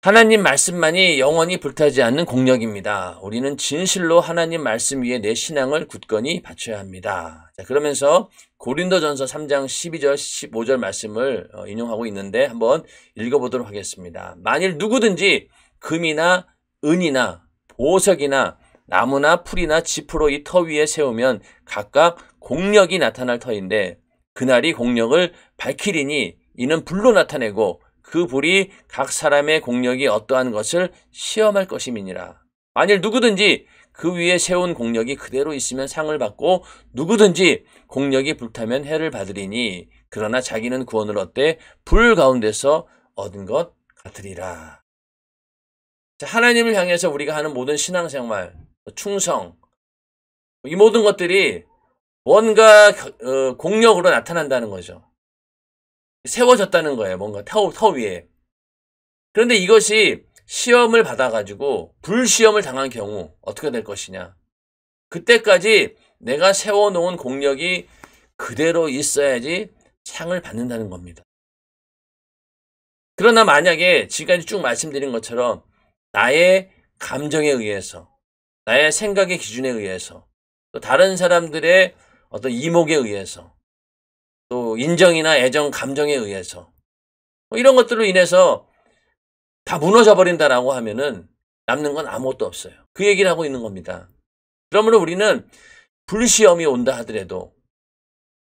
하나님 말씀만이 영원히 불타지 않는 공력입니다. 우리는 진실로 하나님 말씀 위에 내 신앙을 굳건히 바쳐야 합니다. 자, 그러면서 고린도전서 3장 12절 15절 말씀을 어, 인용하고 있는데 한번 읽어보도록 하겠습니다. 만일 누구든지 금이나 은이나 보석이나 나무나 풀이나 지프로 이 터 위에 세우면 각각 공력이 나타날 터인데 그날이 공력을 밝히리니 이는 불로 나타내고 그 불이 각 사람의 공력이 어떠한 것을 시험할 것임이니라. 만일 누구든지 그 위에 세운 공력이 그대로 있으면 상을 받고 누구든지 공력이 불타면 해를 받으리니 그러나 자기는 구원을 얻되 불 가운데서 얻은 것 같으리라. 하나님을 향해서 우리가 하는 모든 신앙생활, 뭐 충성, 이 모든 것들이 뭔가 어, 공력으로 나타난다는 거죠. 세워졌다는 거예요. 뭔가 터, 터 위에. 그런데 이것이 시험을 받아가지고 불시험을 당한 경우 어떻게 될 것이냐. 그때까지 내가 세워놓은 공력이 그대로 있어야지 상을 받는다는 겁니다. 그러나 만약에 지금까지 쭉 말씀드린 것처럼 나의 감정에 의해서, 나의 생각의 기준에 의해서, 또 다른 사람들의 어떤 이목에 의해서, 또 인정이나 애정, 감정에 의해서, 뭐 이런 것들로 인해서 다 무너져버린다라고 하면은 남는 건 아무것도 없어요. 그 얘기를 하고 있는 겁니다. 그러므로 우리는 불시험이 온다 하더라도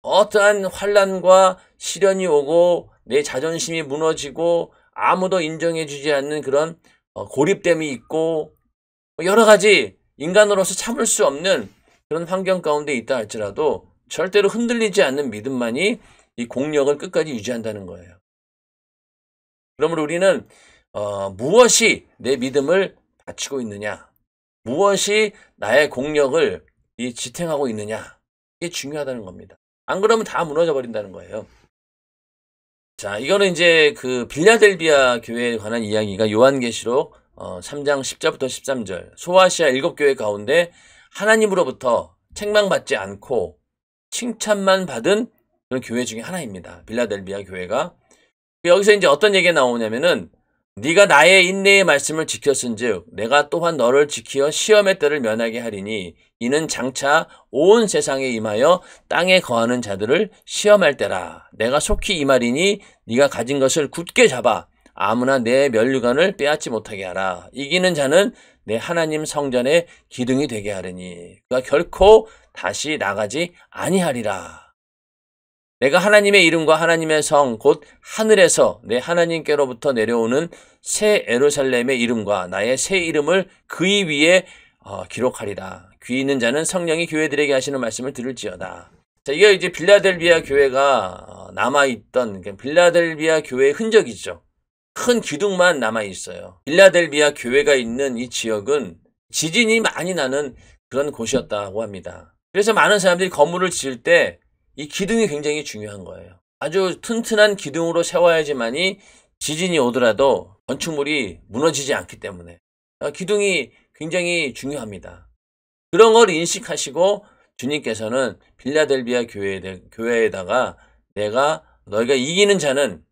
어떠한 환란과 시련이 오고 내 자존심이 무너지고 아무도 인정해 주지 않는 그런 어, 고립됨이 있고 뭐 여러 가지 인간으로서 참을 수 없는 그런 환경 가운데 있다 할지라도 절대로 흔들리지 않는 믿음만이 이 공력을 끝까지 유지한다는 거예요. 그러므로 우리는 어, 무엇이 내 믿음을 바치고 있느냐, 무엇이 나의 공력을 이 지탱하고 있느냐 이게 중요하다는 겁니다. 안 그러면 다 무너져 버린다는 거예요. 자, 이거는 이제 그 빌라델비아 교회에 관한 이야기가 요한계시록 어, 3장 10절부터 13절. 소아시아 일곱 교회 가운데 하나님으로부터 책망받지 않고 칭찬만 받은 그런 교회 중에 하나입니다. 빌라델비아 교회가. 여기서 이제 어떤 얘기가 나오냐면은 네가 나의 인내의 말씀을 지켰은즉 내가 또한 너를 지키어 시험의 때를 면하게 하리니 이는 장차 온 세상에 임하여 땅에 거하는 자들을 시험할 때라 내가 속히 이 말이니 네가 가진 것을 굳게 잡아 아무나 내 면류관을 빼앗지 못하게 하라 이기는 자는 내 하나님 성전의 기둥이 되게 하리니 그가 결코 다시 나가지 아니하리라 내가 하나님의 이름과 하나님의 성, 곧 하늘에서 내 하나님께로부터 내려오는 새 에루살렘의 이름과 나의 새 이름을 그의 위에 어, 기록하리라. 귀 있는 자는 성령이 교회들에게 하시는 말씀을 들을지어다. 자, 이게 이제 빌라델비아 교회가 어, 남아있던, 그러니까 빌라델비아 교회의 흔적이죠. 큰 기둥만 남아있어요. 빌라델비아 교회가 있는 이 지역은 지진이 많이 나는 그런 곳이었다고 합니다. 그래서 많은 사람들이 건물을 지을 때이 기둥이 굉장히 중요한 거예요. 아주 튼튼한 기둥으로 세워야지만이 지진이 오더라도 건축물이 무너지지 않기 때문에 어, 기둥이 굉장히 중요합니다. 그런 걸 인식하시고 주님께서는 빌라델비아 교회에, 다가 내가 너희가 이기는 자는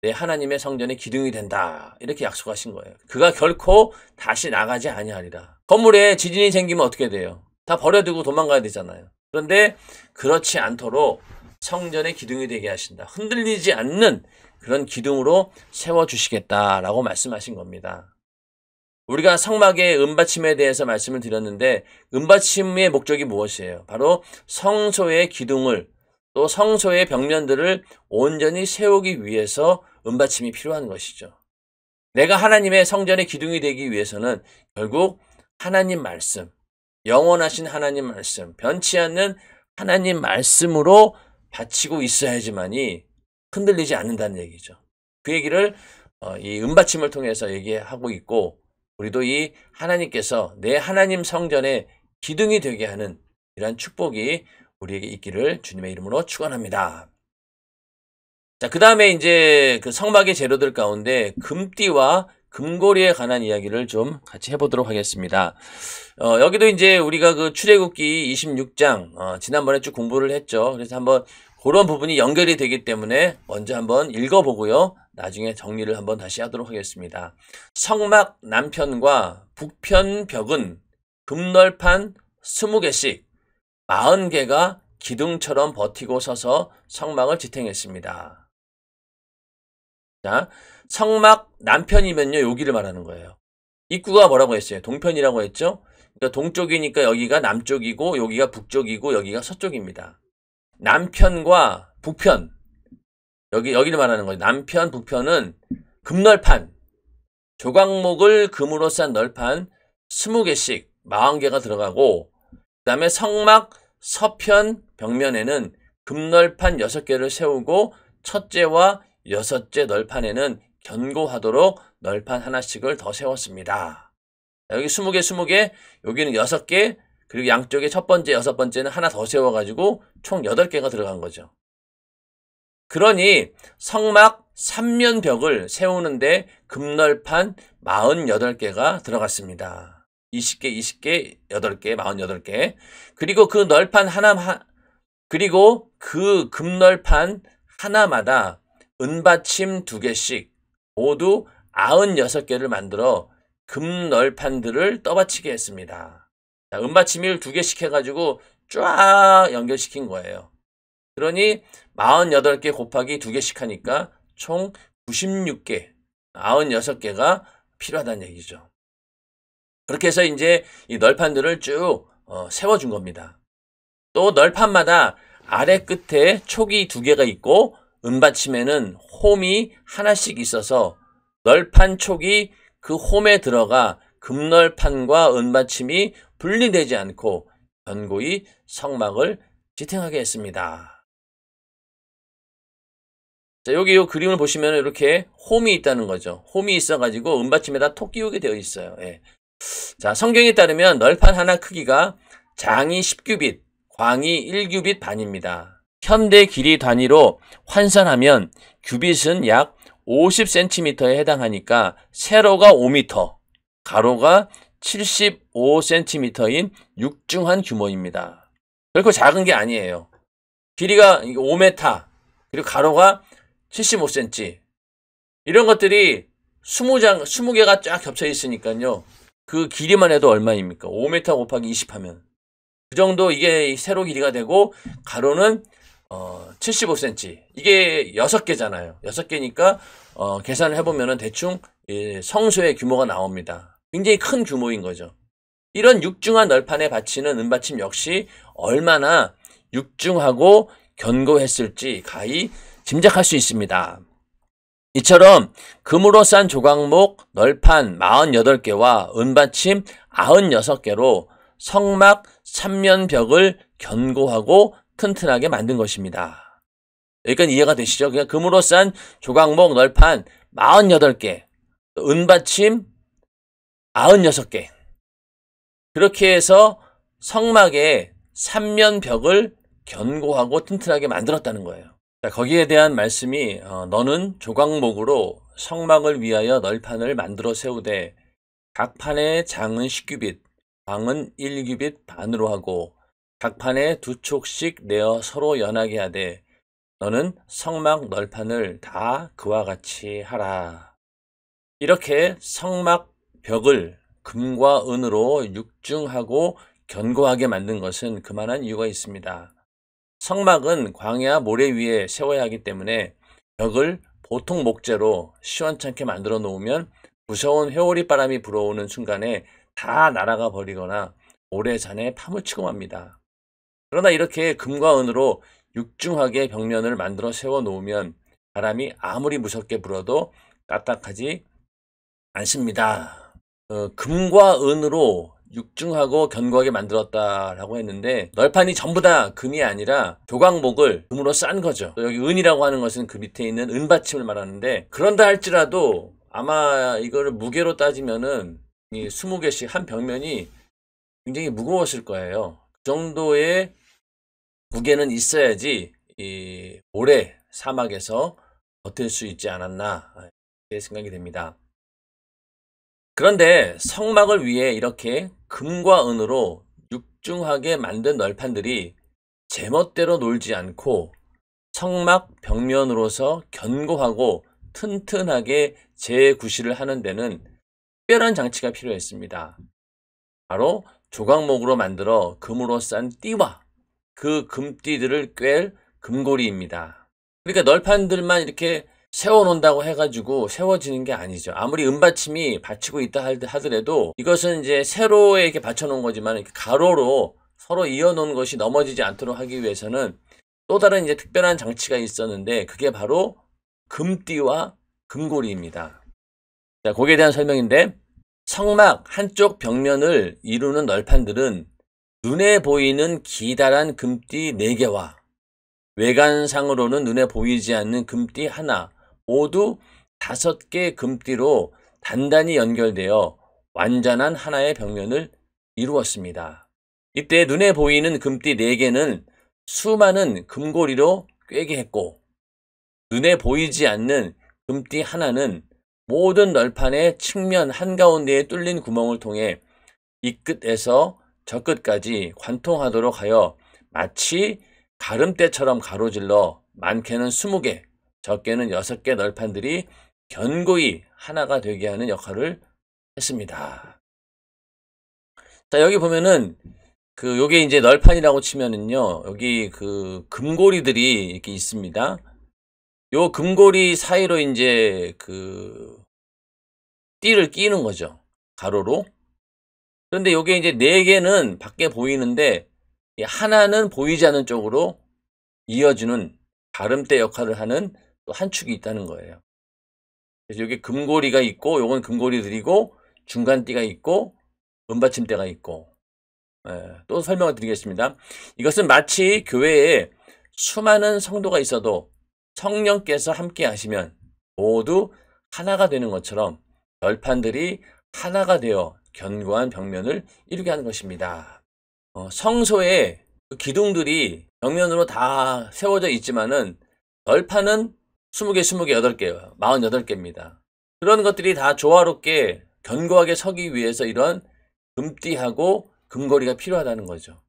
내 하나님의 성전의 기둥이 된다 이렇게 약속하신 거예요. 그가 결코 다시 나가지 아니하리라. 건물에 지진이 생기면 어떻게 돼요? 다 버려두고 도망가야 되잖아요. 그런데 그렇지 않도록 성전의 기둥이 되게 하신다. 흔들리지 않는 그런 기둥으로 세워주시겠다라고 말씀하신 겁니다. 우리가 성막의 은받침에 대해서 말씀을 드렸는데 은받침의 목적이 무엇이에요? 바로 성소의 기둥을 또 성소의 벽면들을 온전히 세우기 위해서 은받침이 필요한 것이죠. 내가 하나님의 성전의 기둥이 되기 위해서는 결국 하나님 말씀, 영원하신 하나님 말씀, 변치 않는 하나님 말씀으로 바치고 있어야지만이 흔들리지 않는다는 얘기죠. 그 얘기를 어, 이은받침을 통해서 얘기하고 있고 우리도 이 하나님께서 내 하나님 성전에 기둥이 되게 하는 이러한 축복이 우리에게 있기를 주님의 이름으로 축원합니다. 자, 그 다음에 이제 그 성막의 재료들 가운데 금띠와 금고리에 관한 이야기를 좀 같이 해보도록 하겠습니다. 어, 여기도 이제 우리가 그 출애굽기 26장 어, 지난번에 쭉 공부를 했죠. 그래서 한번 그런 부분이 연결이 되기 때문에 먼저 한번 읽어보고요. 나중에 정리를 한번 다시 하도록 하겠습니다. 성막 남편과 북편 벽은 금널판 20개씩 40개가 기둥처럼 버티고 서서 성막을 지탱했습니다. 자, 성막 남편이면요 여기를 말하는 거예요. 입구가 뭐라고 했어요? 동편이라고 했죠? 그러니까 동쪽이니까 여기가 남쪽이고 여기가 북쪽이고 여기가 서쪽입니다. 남편과 북편 여기 여기를 말하는 거예요. 남편 북편은 금널판 조각목을 금으로 싼 널판 20개씩 40개가 들어가고 그다음에 성막 서편 벽면에는 금널판 6개를 세우고 첫째와 여섯째 널판에는 견고하도록 널판 하나씩을 더 세웠습니다. 여기 20개, 20개, 여기는 6개, 그리고 양쪽에 첫 번째, 여섯 번째는 하나 더 세워가지고 총 8개가 들어간 거죠. 그러니 성막 3면 벽을 세우는데 금널판 48개가 들어갔습니다. 20개, 20개, 8개, 48개. 그리고 그 널판 하나, 그리고 그 금널판 하나마다 은받침 2개씩, 모두 96개를 만들어 금널판들을 떠받치게 했습니다. 자, 은받침을2 개씩 해가지고 쫙 연결시킨 거예요. 그러니 48개 곱하기 2 개씩 하니까 총 96개, 96개가 필요하다는 얘기죠. 그렇게 해서 이제 이 널판들을 쭉 어, 세워준 겁니다. 또 널판마다 아래 끝에 촉이 2 개가 있고 은받침에는 홈이 하나씩 있어서 널판 촉이 그 홈에 들어가 금널판과 은받침이 분리되지 않고 견고히 성막을 지탱하게 했습니다. 자, 여기 이 그림을 보시면 이렇게 홈이 있다는 거죠. 홈이 있어가지고 은받침에다 톡 끼우게 되어 있어요. 예. 자, 성경에 따르면 널판 하나 크기가 장이 10규빗, 광이 1규빗 반입니다. 현대 길이 단위로 환산하면 규빗은 약 50cm에 해당하니까 세로가 5m, 가로가 75cm인 육중한 규모입니다. 결코 작은 게 아니에요. 길이가 5m, 그리고 가로가 75cm. 이런 것들이 20장, 20개가 쫙 겹쳐 있으니까요. 그 길이만 해도 얼마입니까? 5m 곱하기 20 하면. 그 정도 이게 세로 길이가 되고, 가로는 어, 75cm. 이게 6개잖아요. 6개니까, 어, 계산을 해보면은 대충, 예, 성소의 규모가 나옵니다. 굉장히 큰 규모인 거죠. 이런 육중한 널판에 바치는 은받침 역시 얼마나 육중하고 견고했을지 가히 짐작할 수 있습니다. 이처럼 금으로 싼 조각목 널판 48개와 은받침 96개로 성막 3면벽을 견고하고 튼튼하게 만든 것입니다. 여기까지 이해가 되시죠? 그냥 금으로 싼 조각목 널판 48개, 은받침 96개. 그렇게 해서 성막의 3면 벽을 견고하고 튼튼하게 만들었다는 거예요. 자, 거기에 대한 말씀이 어, 너는 조각목으로 성막을 위하여 널판을 만들어 세우되 각 판의 장은 10규빗, 방은 1규빗 반으로 하고 각 판에 두 촉씩 내어 서로 연하게 하되 너는 성막 널판을 다 그와 같이 하라. 이렇게 성막 벽을 금과 은으로 육중하고 견고하게 만든 것은 그만한 이유가 있습니다. 성막은 광야 모래 위에 세워야 하기 때문에 벽을 보통 목재로 시원찮게 만들어 놓으면 무서운 회오리 바람이 불어오는 순간에 다 날아가 버리거나 오래잔에 파묻히고 맙니다. 그러나 이렇게 금과 은으로 육중하게 벽면을 만들어 세워 놓으면 바람이 아무리 무섭게 불어도 까딱하지 않습니다. 어, 금과 은으로 육중하고 견고하게 만들었다라고 했는데 널판이 전부 다 금이 아니라 조각목을 금으로 싼 거죠. 여기 은이라고 하는 것은 그 밑에 있는 은받침을 말하는데 그런다 할지라도 아마 이거를 무게로 따지면은 20개씩 한 벽면이 굉장히 무거웠을 거예요. 그 정도의 무게는 있어야지 이 모래 사막에서 버틸 수 있지 않았나 아, 생각이 됩니다. 그런데 성막을 위해 이렇게 금과 은으로 육중하게 만든 널판들이 제멋대로 놀지 않고 성막 벽면으로서 견고하고 튼튼하게 재구실을 하는 데는 특별한 장치가 필요했습니다. 바로 조각목으로 만들어 금으로 싼 띠와 그 금띠들을 꿰 금고리입니다. 그러니까 널판들만 이렇게 세워놓는다고 해가지고 세워지는 게 아니죠. 아무리 은받침이 받치고 있다 하더라도 이것은 이제 세로에 이렇게 받쳐놓은 거지만 이렇게 가로로 서로 이어놓은 것이 넘어지지 않도록 하기 위해서는 또 다른 이제 특별한 장치가 있었는데 그게 바로 금띠와 금고리입니다. 자, 거기에 대한 설명인데 성막 한쪽 벽면을 이루는 널판들은 눈에 보이는 기다란 금띠 4개와 외관상으로는 눈에 보이지 않는 금띠 하나 모두 5섯개 금띠로 단단히 연결되어 완전한 하나의 벽면을 이루었습니다. 이때 눈에 보이는 금띠 4개는 수많은 금고리로 꿰게 했고 눈에 보이지 않는 금띠 하나는 모든 널판의 측면 한가운데에 뚫린 구멍을 통해 이 끝에서 저 끝까지 관통하도록 하여 마치 가름대처럼 가로질러 많게는 20개, 적게는 6개 널판들이 견고히 하나가 되게 하는 역할을 했습니다. 자, 여기 보면은 그 요게 이제 널판이라고 치면은요. 여기 그 금고리들이 이렇게 있습니다. 요 금고리 사이로 이제 그 띠를 끼는 거죠. 가로로. 그런데 이게 이제 네 개는 밖에 보이는데 하나는 보이지 않는 쪽으로 이어주는 발음대 역할을 하는 또 한 축이 있다는 거예요. 그래서 여기 금고리가 있고 요건 금고리들이고 중간띠가 있고 음받침대가 있고 예, 또 설명을 드리겠습니다. 이것은 마치 교회에 수많은 성도가 있어도 성령께서 함께 하시면 모두 하나가 되는 것처럼 열판들이 하나가 되어 견고한 벽면을 이루게 하는 것입니다. 어, 성소의 그 기둥들이 벽면으로 다 세워져 있지만은 널판은 20개, 20개, 8개 48개입니다. 그런 것들이 다 조화롭게 견고하게 서기 위해서 이런 금띠하고 금거리가 필요하다는 거죠.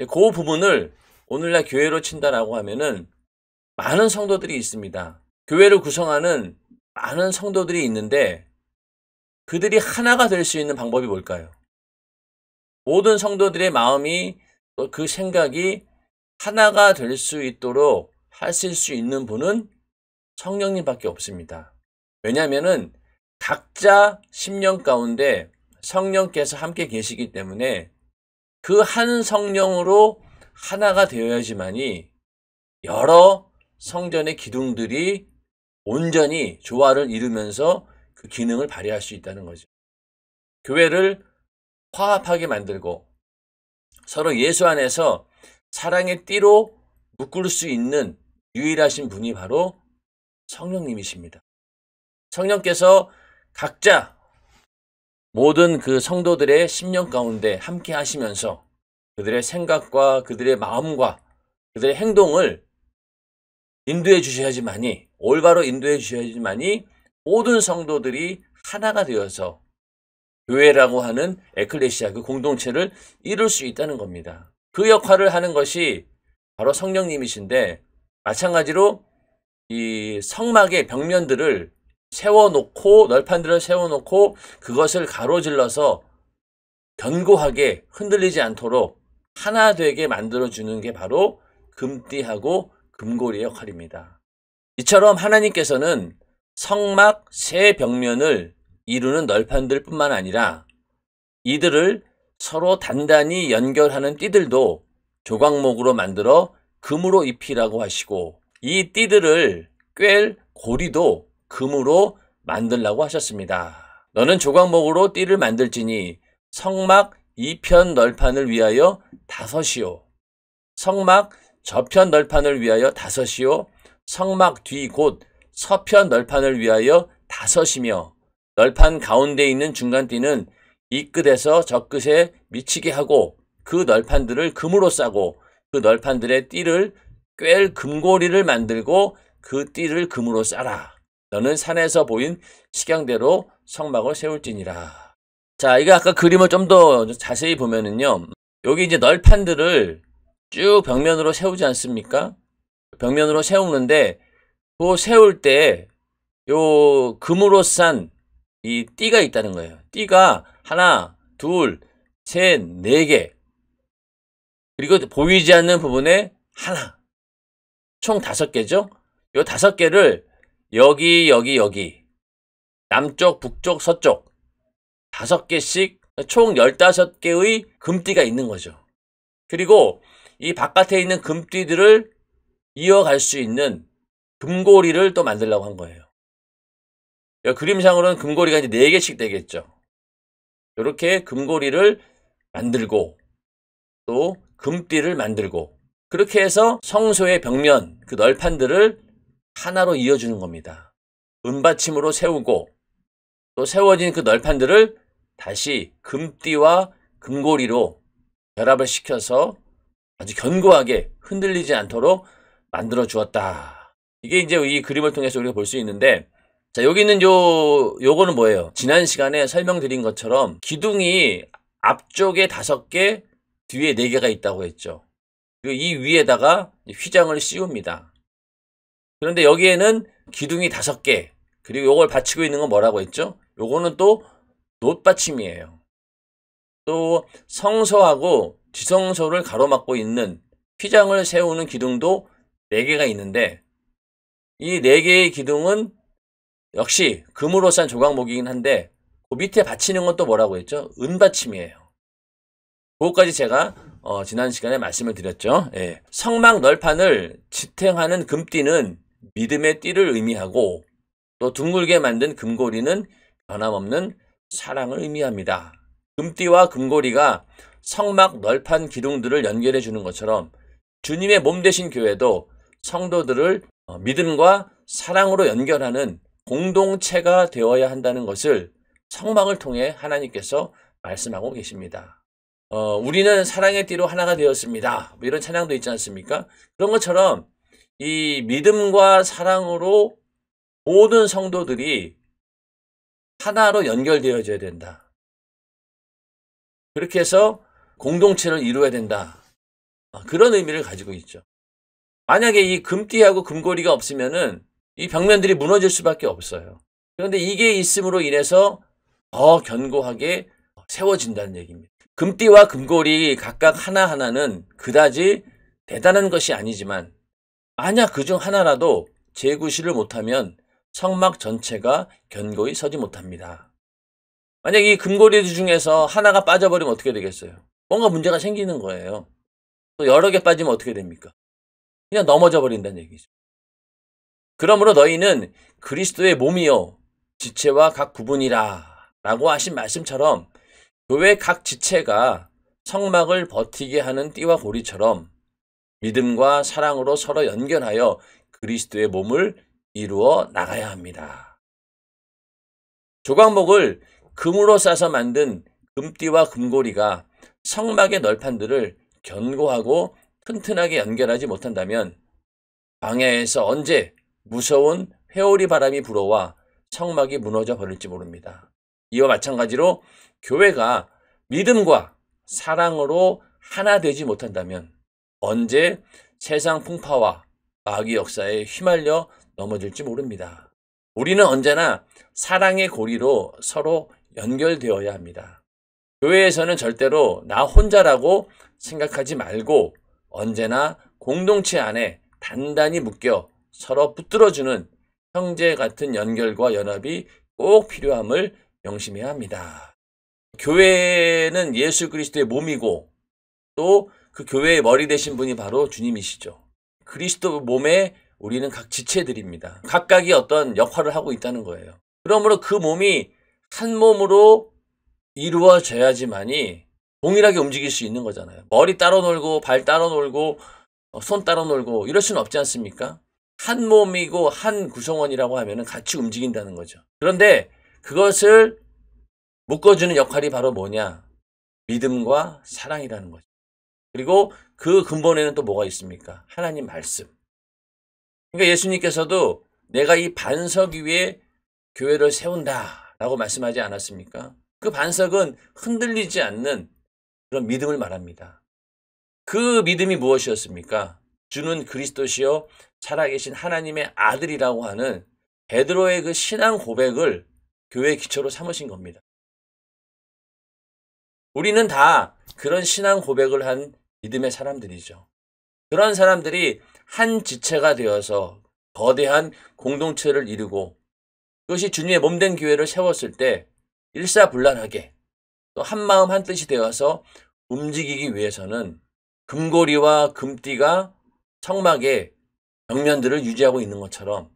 예, 그 부분을 오늘날 교회로 친다라고 하면은 많은 성도들이 있습니다. 교회를 구성하는 많은 성도들이 있는데 그들이 하나가 될 수 있는 방법이 뭘까요? 모든 성도들의 마음이 그 생각이 하나가 될 수 있도록 하실 수 있는 분은 성령님밖에 없습니다. 왜냐하면 각자 1 0 가운데 성령께서 함께 계시기 때문에 그 한 성령으로 하나가 되어야지만이 여러 성전의 기둥들이 온전히 조화를 이루면서 그 기능을 발휘할 수 있다는 거죠. 교회를 화합하게 만들고 서로 예수 안에서 사랑의 띠로 묶을 수 있는 유일하신 분이 바로 성령님이십니다. 성령께서 각자 모든 그 성도들의 심령 가운데 함께 하시면서 그들의 생각과 그들의 마음과 그들의 행동을 인도해 주셔야지만이 올바로 인도해 주셔야지만이 모든 성도들이 하나가 되어서 교회라고 하는 에클레시아 그 공동체를 이룰 수 있다는 겁니다. 그 역할을 하는 것이 바로 성령님이신데 마찬가지로 이 성막의 벽면들을 세워놓고 널판들을 세워놓고 그것을 가로질러서 견고하게 흔들리지 않도록 하나 되게 만들어주는 게 바로 금띠하고 금고리의 역할입니다. 이처럼 하나님께서는 성막 세 벽면을 이루는 널판들 뿐만 아니라 이들을 서로 단단히 연결하는 띠들도 조각목으로 만들어 금으로 입히라고 하시고 이 띠들을 꿰 고리도 금으로 만들라고 하셨습니다. 너는 조각목으로 띠를 만들지니 성막 2편 널판을 위하여 다섯이요. 성막 저편 널판을 위하여 다섯이요. 성막 뒤곧 서편 널판을 위하여 다섯이며 널판 가운데 있는 중간띠는 이 끝에서 저 끝에 미치게 하고 그 널판들을 금으로 싸고 그 널판들의 띠를 꿰 금고리를 만들고 그 띠를 금으로 싸라. 너는 산에서 보인 식양대로 성막을 세울지니라. 자, 이거 아까 그림을 좀 더 자세히 보면은요. 여기 이제 널판들을 쭉 벽면으로 세우지 않습니까? 벽면으로 세우는데 그 세울 때 요 금으로 싼이 띠가 있다는 거예요. 띠가 하나, 둘, 셋, 네 개. 그리고 보이지 않는 부분에 하나. 총 다섯 개죠? 요 다섯 개를 여기, 여기, 여기. 남쪽, 북쪽, 서쪽. 다섯 개씩 총 열다섯 개의 금띠가 있는 거죠. 그리고 이 바깥에 있는 금띠들을 이어갈 수 있는 금고리를 또 만들려고 한 거예요. 그러니까 그림상으로는 금고리가 이제 4개씩 되겠죠. 이렇게 금고리를 만들고 또 금띠를 만들고 그렇게 해서 성소의 벽면 그 널판들을 하나로 이어주는 겁니다. 은받침으로 세우고 또 세워진 그 널판들을 다시 금띠와 금고리로 결합을 시켜서 아주 견고하게 흔들리지 않도록 만들어 주었다. 이게 이제 이 그림을 통해서 우리가 볼 수 있는데 자 여기 있는 요 요거는 뭐예요? 지난 시간에 설명드린 것처럼 기둥이 앞쪽에 다섯 개, 뒤에 네 개가 있다고 했죠. 이 위에다가 휘장을 씌웁니다. 그런데 여기에는 기둥이 다섯 개, 그리고 요걸 받치고 있는 건 뭐라고 했죠? 요거는 또 놋받침이에요. 또 성서하고 지성소를 가로막고 있는 휘장을 세우는 기둥도 4개가 있는데 이네 개의 기둥은 역시 금으로 싼 조각목이긴 한데 그 밑에 받치는 건 또 뭐라고 했죠? 은받침이에요. 그것까지 제가 어, 지난 시간에 말씀을 드렸죠. 예. 성막 널판을 지탱하는 금띠는 믿음의 띠를 의미하고 또 둥글게 만든 금고리는 변함없는 사랑을 의미합니다. 금띠와 금고리가 성막 널판 기둥들을 연결해 주는 것처럼 주님의 몸 대신 교회도 성도들을 어, 믿음과 사랑으로 연결하는 공동체가 되어야 한다는 것을 성막을 통해 하나님께서 말씀하고 계십니다. 어, 우리는 사랑의 띠로 하나가 되었습니다. 뭐 이런 찬양도 있지 않습니까? 그런 것처럼 이 믿음과 사랑으로 모든 성도들이 하나로 연결되어져야 된다. 그렇게 해서 공동체를 이루어야 된다. 아, 그런 의미를 가지고 있죠. 만약에 이 금띠하고 금고리가 없으면은 이 벽면들이 무너질 수밖에 없어요. 그런데 이게 있음으로 인해서 더 견고하게 세워진다는 얘기입니다. 금띠와 금고리 각각 하나하나는 그다지 대단한 것이 아니지만 만약 그 중 하나라도 재구실을 못하면 성막 전체가 견고히 서지 못합니다. 만약 이 금고리 중에서 하나가 빠져버리면 어떻게 되겠어요? 뭔가 문제가 생기는 거예요. 또 여러 개 빠지면 어떻게 됩니까? 그냥 넘어져 버린다는 얘기죠. 그러므로 너희는 그리스도의 몸이요 지체와 각 부분이라 라고 하신 말씀처럼 교회 각 지체가 성막을 버티게 하는 띠와 고리처럼 믿음과 사랑으로 서로 연결하여 그리스도의 몸을 이루어 나가야 합니다. 조각목을 금으로 싸서 만든 금띠와 금고리가 성막의 널판들을 견고하고 튼튼하게 연결하지 못한다면 방해에서 언제 무서운 회오리 바람이 불어와 성막이 무너져 버릴지 모릅니다. 이와 마찬가지로 교회가 믿음과 사랑으로 하나 되지 못한다면 언제 세상 풍파와 마귀 역사에 휘말려 넘어질지 모릅니다. 우리는 언제나 사랑의 고리로 서로 연결되어야 합니다. 교회에서는 절대로 나 혼자라고 생각하지 말고 언제나 공동체 안에 단단히 묶여 서로 붙들어주는 형제 같은 연결과 연합이 꼭 필요함을 명심해야 합니다. 교회는 예수 그리스도의 몸이고 또 그 교회의 머리 되신 분이 바로 주님이시죠. 그리스도 몸에 우리는 각 지체들입니다. 각각이 어떤 역할을 하고 있다는 거예요. 그러므로 그 몸이 한 몸으로 이루어져야지만이 동일하게 움직일 수 있는 거잖아요. 머리 따로 놀고 발 따로 놀고 어, 손 따로 놀고 이럴 수는 없지 않습니까? 한 몸이고 한 구성원이라고 하면 같이 움직인다는 거죠. 그런데 그것을 묶어주는 역할이 바로 뭐냐? 믿음과 사랑이라는 거죠. 그리고 그 근본에는 또 뭐가 있습니까? 하나님 말씀. 그러니까 예수님께서도 내가 이 반석 위에 교회를 세운다 라고 말씀하지 않았습니까? 그 반석은 흔들리지 않는 그런 믿음을 말합니다. 그 믿음이 무엇이었습니까? 주는 그리스도시요 살아계신 하나님의 아들이라고 하는 베드로의 그 신앙 고백을 교회 기초로 삼으신 겁니다. 우리는 다 그런 신앙 고백을 한 믿음의 사람들이죠. 그런 사람들이 한 지체가 되어서 거대한 공동체를 이루고 그것이 주님의 몸된 교회를 세웠을 때 일사불란하게 또 한마음 한뜻이 되어서 움직이기 위해서는 금고리와 금띠가 성막의 벽면들을 유지하고 있는 것처럼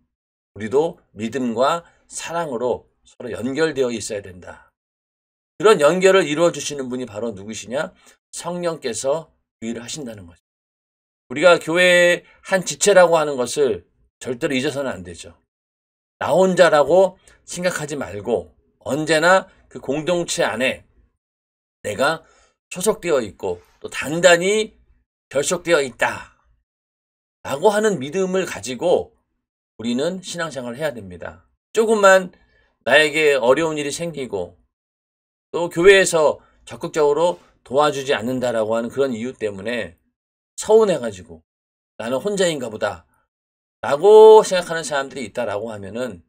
우리도 믿음과 사랑으로 서로 연결되어 있어야 된다. 그런 연결을 이루어 주시는 분이 바로 누구시냐? 성령께서 그 일을 하신다는 거죠. 우리가 교회의 한 지체라고 하는 것을 절대로 잊어서는 안 되죠. 나 혼자라고 생각하지 말고 언제나 그 공동체 안에 내가 소속되어 있고 또 단단히 결속되어 있다. 라고 하는 믿음을 가지고 우리는 신앙생활을 해야 됩니다. 조금만 나에게 어려운 일이 생기고 또 교회에서 적극적으로 도와주지 않는다라고 하는 그런 이유 때문에 서운해가지고 나는 혼자인가 보다 라고 생각하는 사람들이 있다라고 하면은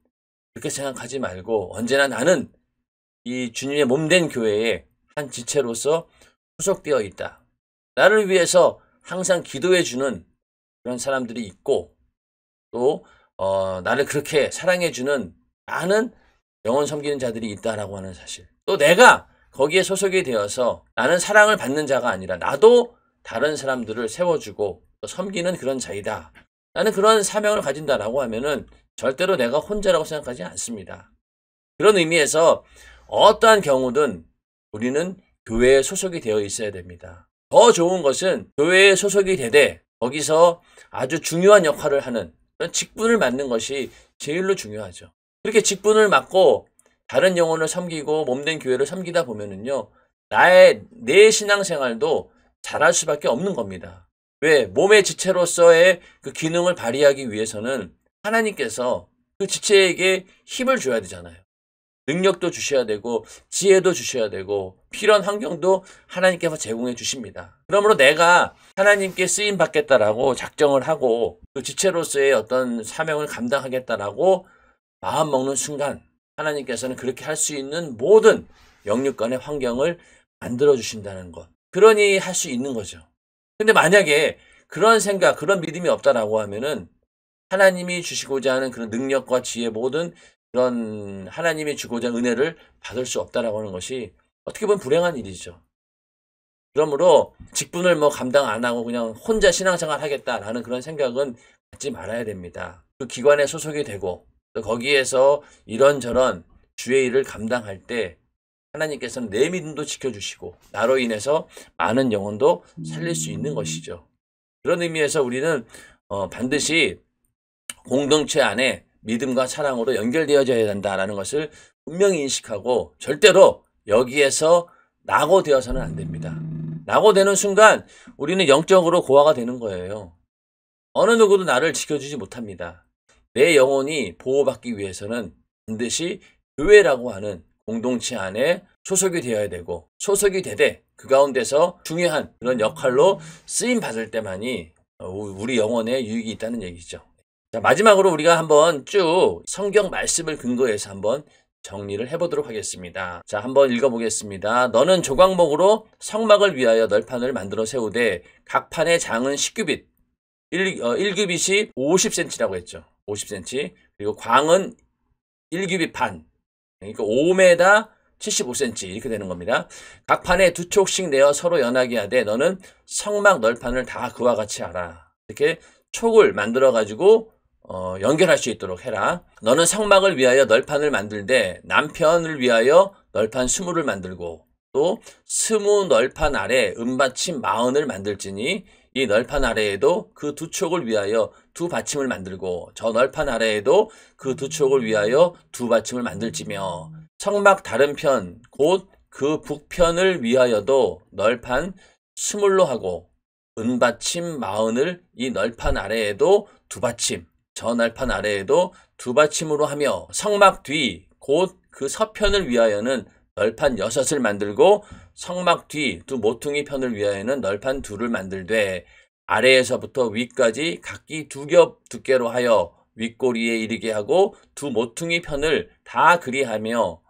그렇게 생각하지 말고 언제나 나는 이 주님의 몸 된 교회에 한 지체로서 구속되어 있다. 나를 위해서 항상 기도해 주는 그런 사람들이 있고 또 어, 나를 그렇게 사랑해 주는 많은 영혼 섬기는 자들이 있다라고 하는 사실. 또 내가 거기에 소속이 되어서 나는 사랑을 받는 자가 아니라 나도 다른 사람들을 세워주고 섬기는 그런 자이다. 나는 그런 사명을 가진다라고 하면은 절대로 내가 혼자라고 생각하지 않습니다. 그런 의미에서 어떠한 경우든 우리는 교회에 소속이 되어 있어야 됩니다. 더 좋은 것은 교회에 소속이 되되 거기서 아주 중요한 역할을 하는 직분을 맡는 것이 제일로 중요하죠. 그렇게 직분을 맡고 다른 영혼을 섬기고 몸된 교회를 섬기다 보면은요, 나의 내 신앙생활도 잘할 수밖에 없는 겁니다. 왜? 몸의 지체로서의 그 기능을 발휘하기 위해서는 하나님께서 그 지체에게 힘을 줘야 되잖아요. 능력도 주셔야 되고 지혜도 주셔야 되고 필요한 환경도 하나님께서 제공해 주십니다. 그러므로 내가 하나님께 쓰임 받겠다라고 작정을 하고 그 지체로서의 어떤 사명을 감당하겠다라고 마음 먹는 순간 하나님께서는 그렇게 할 수 있는 모든 영육간의 환경을 만들어 주신다는 것. 그러니 할 수 있는 거죠. 근데 만약에 그런 생각, 그런 믿음이 없다라고 하면은 하나님이 주시고자 하는 그런 능력과 지혜 모든 그런 하나님이 주고자 은혜를 받을 수 없다라고 하는 것이 어떻게 보면 불행한 일이죠. 그러므로 직분을 뭐 감당 안 하고 그냥 혼자 신앙생활 하겠다라는 그런 생각은 갖지 말아야 됩니다. 그 기관에 소속이 되고 또 거기에서 이런저런 주의 일을 감당할 때 하나님께서는 내 믿음도 지켜주시고 나로 인해서 많은 영혼도 살릴 수 있는 것이죠. 그런 의미에서 우리는 어 반드시 공동체 안에 믿음과 사랑으로 연결되어져야 된다라는 것을 분명히 인식하고 절대로 여기에서 낙오 되어서는 안 됩니다. 낙오되는 순간 우리는 영적으로 고아가 되는 거예요. 어느 누구도 나를 지켜주지 못합니다. 내 영혼이 보호받기 위해서는 반드시 교회라고 하는 공동체 안에 소속이 되어야 되고 소속이 되되 그 가운데서 중요한 그런 역할로 쓰임 받을 때만이 어, 우리 영혼에 유익이 있다는 얘기죠. 자, 마지막으로 우리가 한번 쭉 성경 말씀을 근거해서 한번 정리를 해보도록 하겠습니다. 자, 한번 읽어보겠습니다. 너는 조각목으로 성막을 위하여 널판을 만들어 세우되 각 판의 장은 10규빗, 1, 어, 1규빗이 50cm라고 했죠. 50cm. 그리고 광은 1규빗 반. 그러니까 5m 75cm 이렇게 되는 겁니다. 각 판에 두 촉씩 내어 서로 연하게 하되 너는 성막 널판을 다 그와 같이 하라. 이렇게 촉을 만들어 가지고 어, 연결할 수 있도록 해라. 너는 성막을 위하여 널판을 만들되 남편을 위하여 널판 스물을 만들고 또 스무 널판 아래 은받침 마흔을 만들지니 이 널판 아래에도 그 두 촉을 위하여 두 받침을 만들고 저 널판 아래에도 그 두 촉을 위하여 두 받침을 만들지며 성막 다른 편 곧 그 북편을 위하여도 널판 스물로 하고 은받침 마흔을 이 널판 아래에도 두 받침 전알판 아래에도 두 받침으로 하며 성막 뒤 곧 그 서편을 위하여는 널판 여섯을 만들고 성막 뒤 두 모퉁이 편을 위하여는 널판 둘을 만들되 아래에서부터 위까지 각기 두 겹 두께로 하여 윗고리에 이르게 하고 두 모퉁이 편을 다 그리하며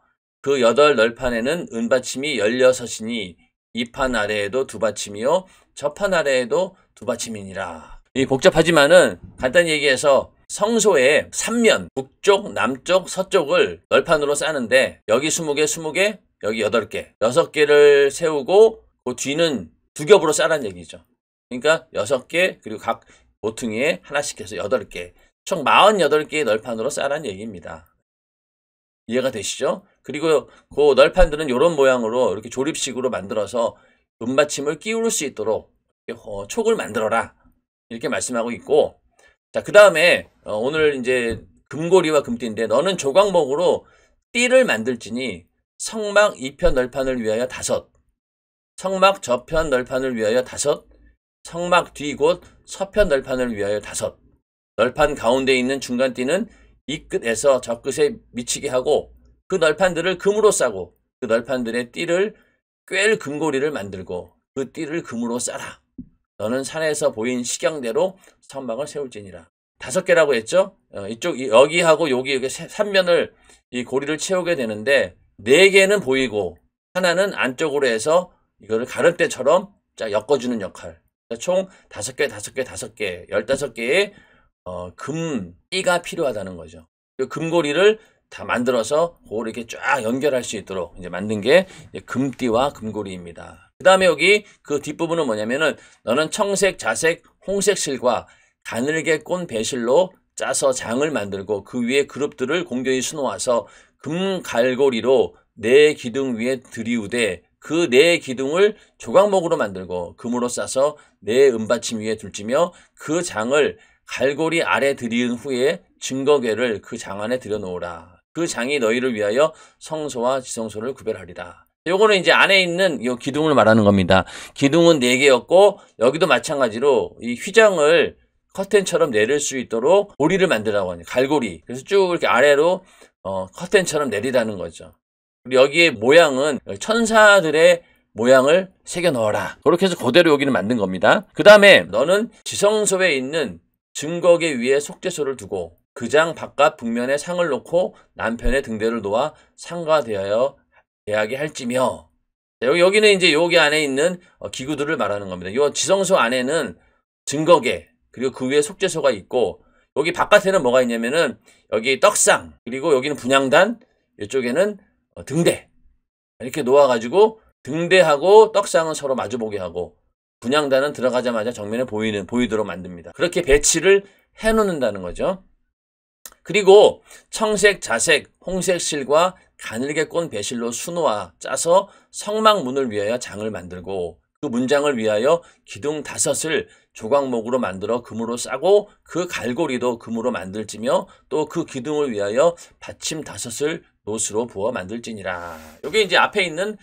그 여덟 널판에는 은받침이 열여섯이니 이 판 아래에도 두 받침이요 저 판 아래에도 두 받침이니라. 이 복잡하지만은 간단히 얘기해서 성소의 3면 북쪽, 남쪽, 서쪽을 널판으로 싸는데 여기 20개, 20개, 여기 8개, 6개를 세우고 그 뒤는 두 겹으로 싸란 얘기죠. 그러니까 6개 그리고 각 모퉁이에 하나씩 해서 8개 총 48개의 널판으로 싸란 얘기입니다. 이해가 되시죠? 그리고 그 널판들은 이런 모양으로 이렇게 조립식으로 만들어서 눈받침을 끼울 수 있도록 어, 촉을 만들어라 이렇게 말씀하고 있고 자그 다음에 어, 오늘 이제 금고리와 금띠인데 너는 조각목으로 띠를 만들지니 성막 2편 널판을 위하여 다섯 성막 저편 널판을 위하여 다섯 성막 뒤곳 서편 널판을 위하여 다섯 널판 가운데 있는 중간 띠는 이 끝에서 저 끝에 미치게 하고 그 널판들을 금으로 싸고 그 널판들의 띠를 꿰일 금고리를 만들고 그 띠를 금으로 싸라 너는 산에서 보인 식양대로 성막을 세울지니라 다섯 개라고 했죠? 어, 이쪽 여기하고 여기 여기 게 삼면을 이 고리를 채우게 되는데 네 개는 보이고 하나는 안쪽으로 해서 이거를 가름대처럼 자 엮어주는 역할. 그러니까 총 다섯 개, 다섯 개, 다섯 개, 열다섯 개의 어, 금 띠가 필요하다는 거죠. 그 금고리를 다 만들어서 고걸 이렇게 쫙 연결할 수 있도록 이제 만든 게 이제 금띠와 금고리입니다. 그 다음에 여기 그 뒷부분은 뭐냐면은 너는 청색, 자색, 홍색 실과 가늘게 꼰 배실로 짜서 장을 만들고 그 위에 그룹들을 공경히 수놓아서 금갈고리로 네 기둥 위에 들이우되 그 네 기둥을 조각목으로 만들고 금으로 싸서 네 은받침 위에 둘지며 그 장을 갈고리 아래 들이은 후에 증거궤를 그 장 안에 들여놓으라. 그 장이 너희를 위하여 성소와 지성소를 구별하리라. 요거는 이제 안에 있는 요 기둥을 말하는 겁니다. 기둥은 4개였고 여기도 마찬가지로 이 휘장을 커튼처럼 내릴 수 있도록 고리를 만들라고 하는 갈고리. 그래서 쭉 이렇게 아래로 어, 커튼처럼 내리라는 거죠. 그리고 여기에 모양은 천사들의 모양을 새겨 넣어라. 그렇게 해서 그대로 여기는 만든 겁니다. 그 다음에 너는 지성소에 있는 증거계 위에 속죄소를 두고 그장 바깥 북면에 상을 놓고 남편의 등대를 놓아 상과 되하여 대하게 할지며 여기, 여기는 이제 여기 안에 있는 어, 기구들을 말하는 겁니다. 이 지성소 안에는 증거계, 그리고 그 위에 속죄소가 있고 여기 바깥에는 뭐가 있냐면은 여기 떡상 그리고 여기는 분양단 이쪽에는 어, 등대 이렇게 놓아가지고 등대하고 떡상은 서로 마주보게 하고 분양단은 들어가자마자 정면에 보이는 보이도록 만듭니다. 그렇게 배치를 해놓는다는 거죠. 그리고 청색, 자색, 홍색 실과 가늘게 꼰 배실로 수놓아 짜서 성막문을 위하여 장을 만들고 그 문장을 위하여 기둥 다섯을 조각목으로 만들어 금으로 싸고 그 갈고리도 금으로 만들지며 또 그 기둥을 위하여 받침 다섯을 노스로 부어 만들지니라. 이게 이제 앞에 있는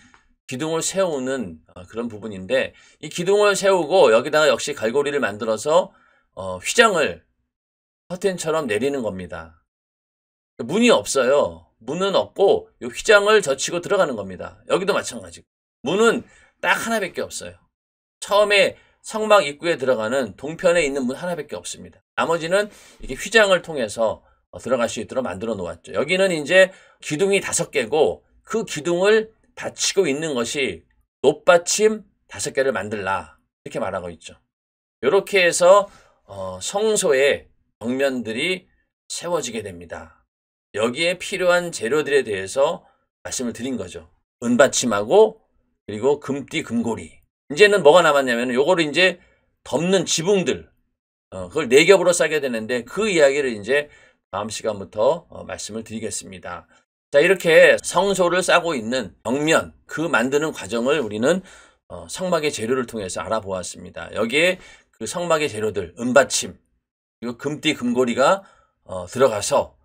기둥을 세우는 어, 그런 부분인데 이 기둥을 세우고 여기다가 역시 갈고리를 만들어서 어, 휘장을 커튼처럼 내리는 겁니다. 문이 없어요. 문은 없고 이 휘장을 젖히고 들어가는 겁니다. 여기도 마찬가지. 문은 딱 하나밖에 없어요. 처음에 성막 입구에 들어가는 동편에 있는 문 하나밖에 없습니다. 나머지는 이렇게 휘장을 통해서 어, 들어갈 수 있도록 만들어 놓았죠. 여기는 이제 기둥이 다섯 개고 그 기둥을 받치고 있는 것이 높받침 다섯 개를 만들라 이렇게 말하고 있죠. 이렇게 해서 어, 성소의 벽면들이 세워지게 됩니다. 여기에 필요한 재료들에 대해서 말씀을 드린 거죠. 은받침하고 그리고 금띠 금고리 이제는 뭐가 남았냐면 요거를 이제 덮는 지붕들 어, 그걸 네 겹으로 싸게 되는데 그 이야기를 이제 다음 시간부터 어, 말씀을 드리겠습니다. 자 이렇게 성소를 싸고 있는 벽면 그 만드는 과정을 우리는 어, 성막의 재료를 통해서 알아보았습니다. 여기에 그 성막의 재료들 은받침 그리고 금띠 금고리가 어, 들어가서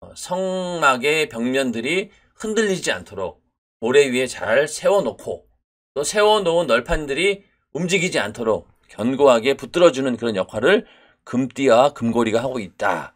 어, 성막의 벽면들이 흔들리지 않도록 모래 위에 잘 세워놓고 또 세워놓은 널판들이 움직이지 않도록 견고하게 붙들어주는 그런 역할을 금띠와 금고리가 하고 있다.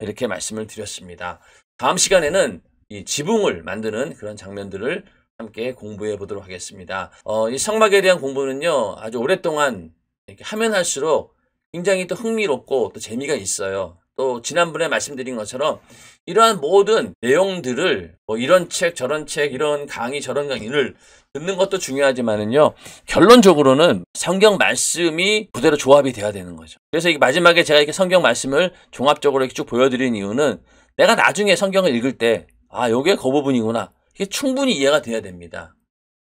이렇게 말씀을 드렸습니다. 다음 시간에는 이 지붕을 만드는 그런 장면들을 함께 공부해 보도록 하겠습니다. 어, 이 성막에 대한 공부는요, 아주 오랫동안 이렇게 하면 할수록 굉장히 또 흥미롭고 또 재미가 있어요. 또 지난번에 말씀드린 것처럼 이러한 모든 내용들을 뭐 이런 책 저런 책 이런 강의 저런 강의를 듣는 것도 중요하지만은요 결론적으로는 성경 말씀이 그대로 조합이 돼야 되는 거죠. 그래서 이게 마지막에 제가 이렇게 성경 말씀을 종합적으로 이렇게 쭉 보여드린 이유는 내가 나중에 성경을 읽을 때아 요게 그 부분이구나 이게 충분히 이해가 돼야 됩니다.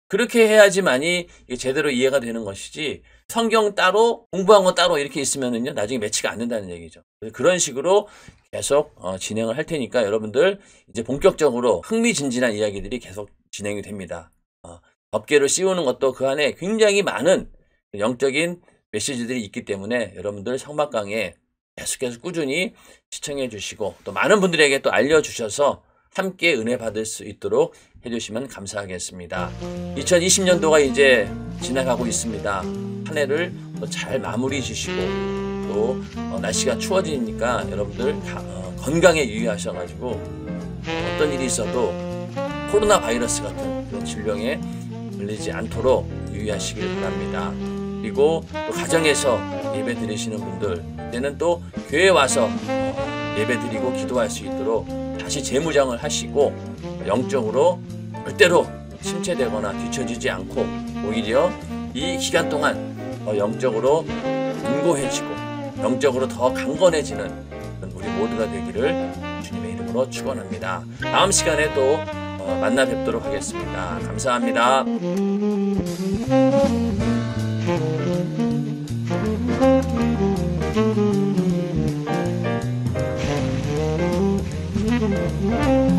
그렇게 해야지만이 제대로 이해가 되는 것이지 성경 따로 공부한 거 따로 이렇게 있으면은요 나중에 매치가 안 된다는 얘기죠. 그런 식으로 계속 어, 진행을 할 테니까 여러분들 이제 본격적으로 흥미진진한 이야기들이 계속 진행이 됩니다. 어, 업계를 씌우는 것도 그 안에 굉장히 많은 영적인 메시지들이 있기 때문에 여러분들 성막강에 계속해서 꾸준히 시청해 주시고 또 많은 분들에게 또 알려주셔서 함께 은혜 받을 수 있도록 해주시면 감사하겠습니다. 2020년도가 이제 지나가고 있습니다. 한 해를 잘 마무리 지시고 또 어, 날씨가 추워지니까 여러분들 어, 건강에 유의하셔가지고 어떤 일이 있어도 코로나 바이러스 같은 그런 질병에 걸리지 않도록 유의하시길 바랍니다. 그리고 또 가정에서 예배 드리시는 분들 때는 또 교회 에 와서 어, 예배 드리고 기도할 수 있도록 다시 재무장을 하시고 영적으로 절대로 침체되거나 뒤처지지 않고 오히려 이시간 동안 영적으로 공고해지고 영적으로 더 강건해지는 우리 모두가 되기를 주님의 이름으로 축원합니다. 다음 시간에 또 어, 만나 뵙도록 하겠습니다. 감사합니다. Thank you.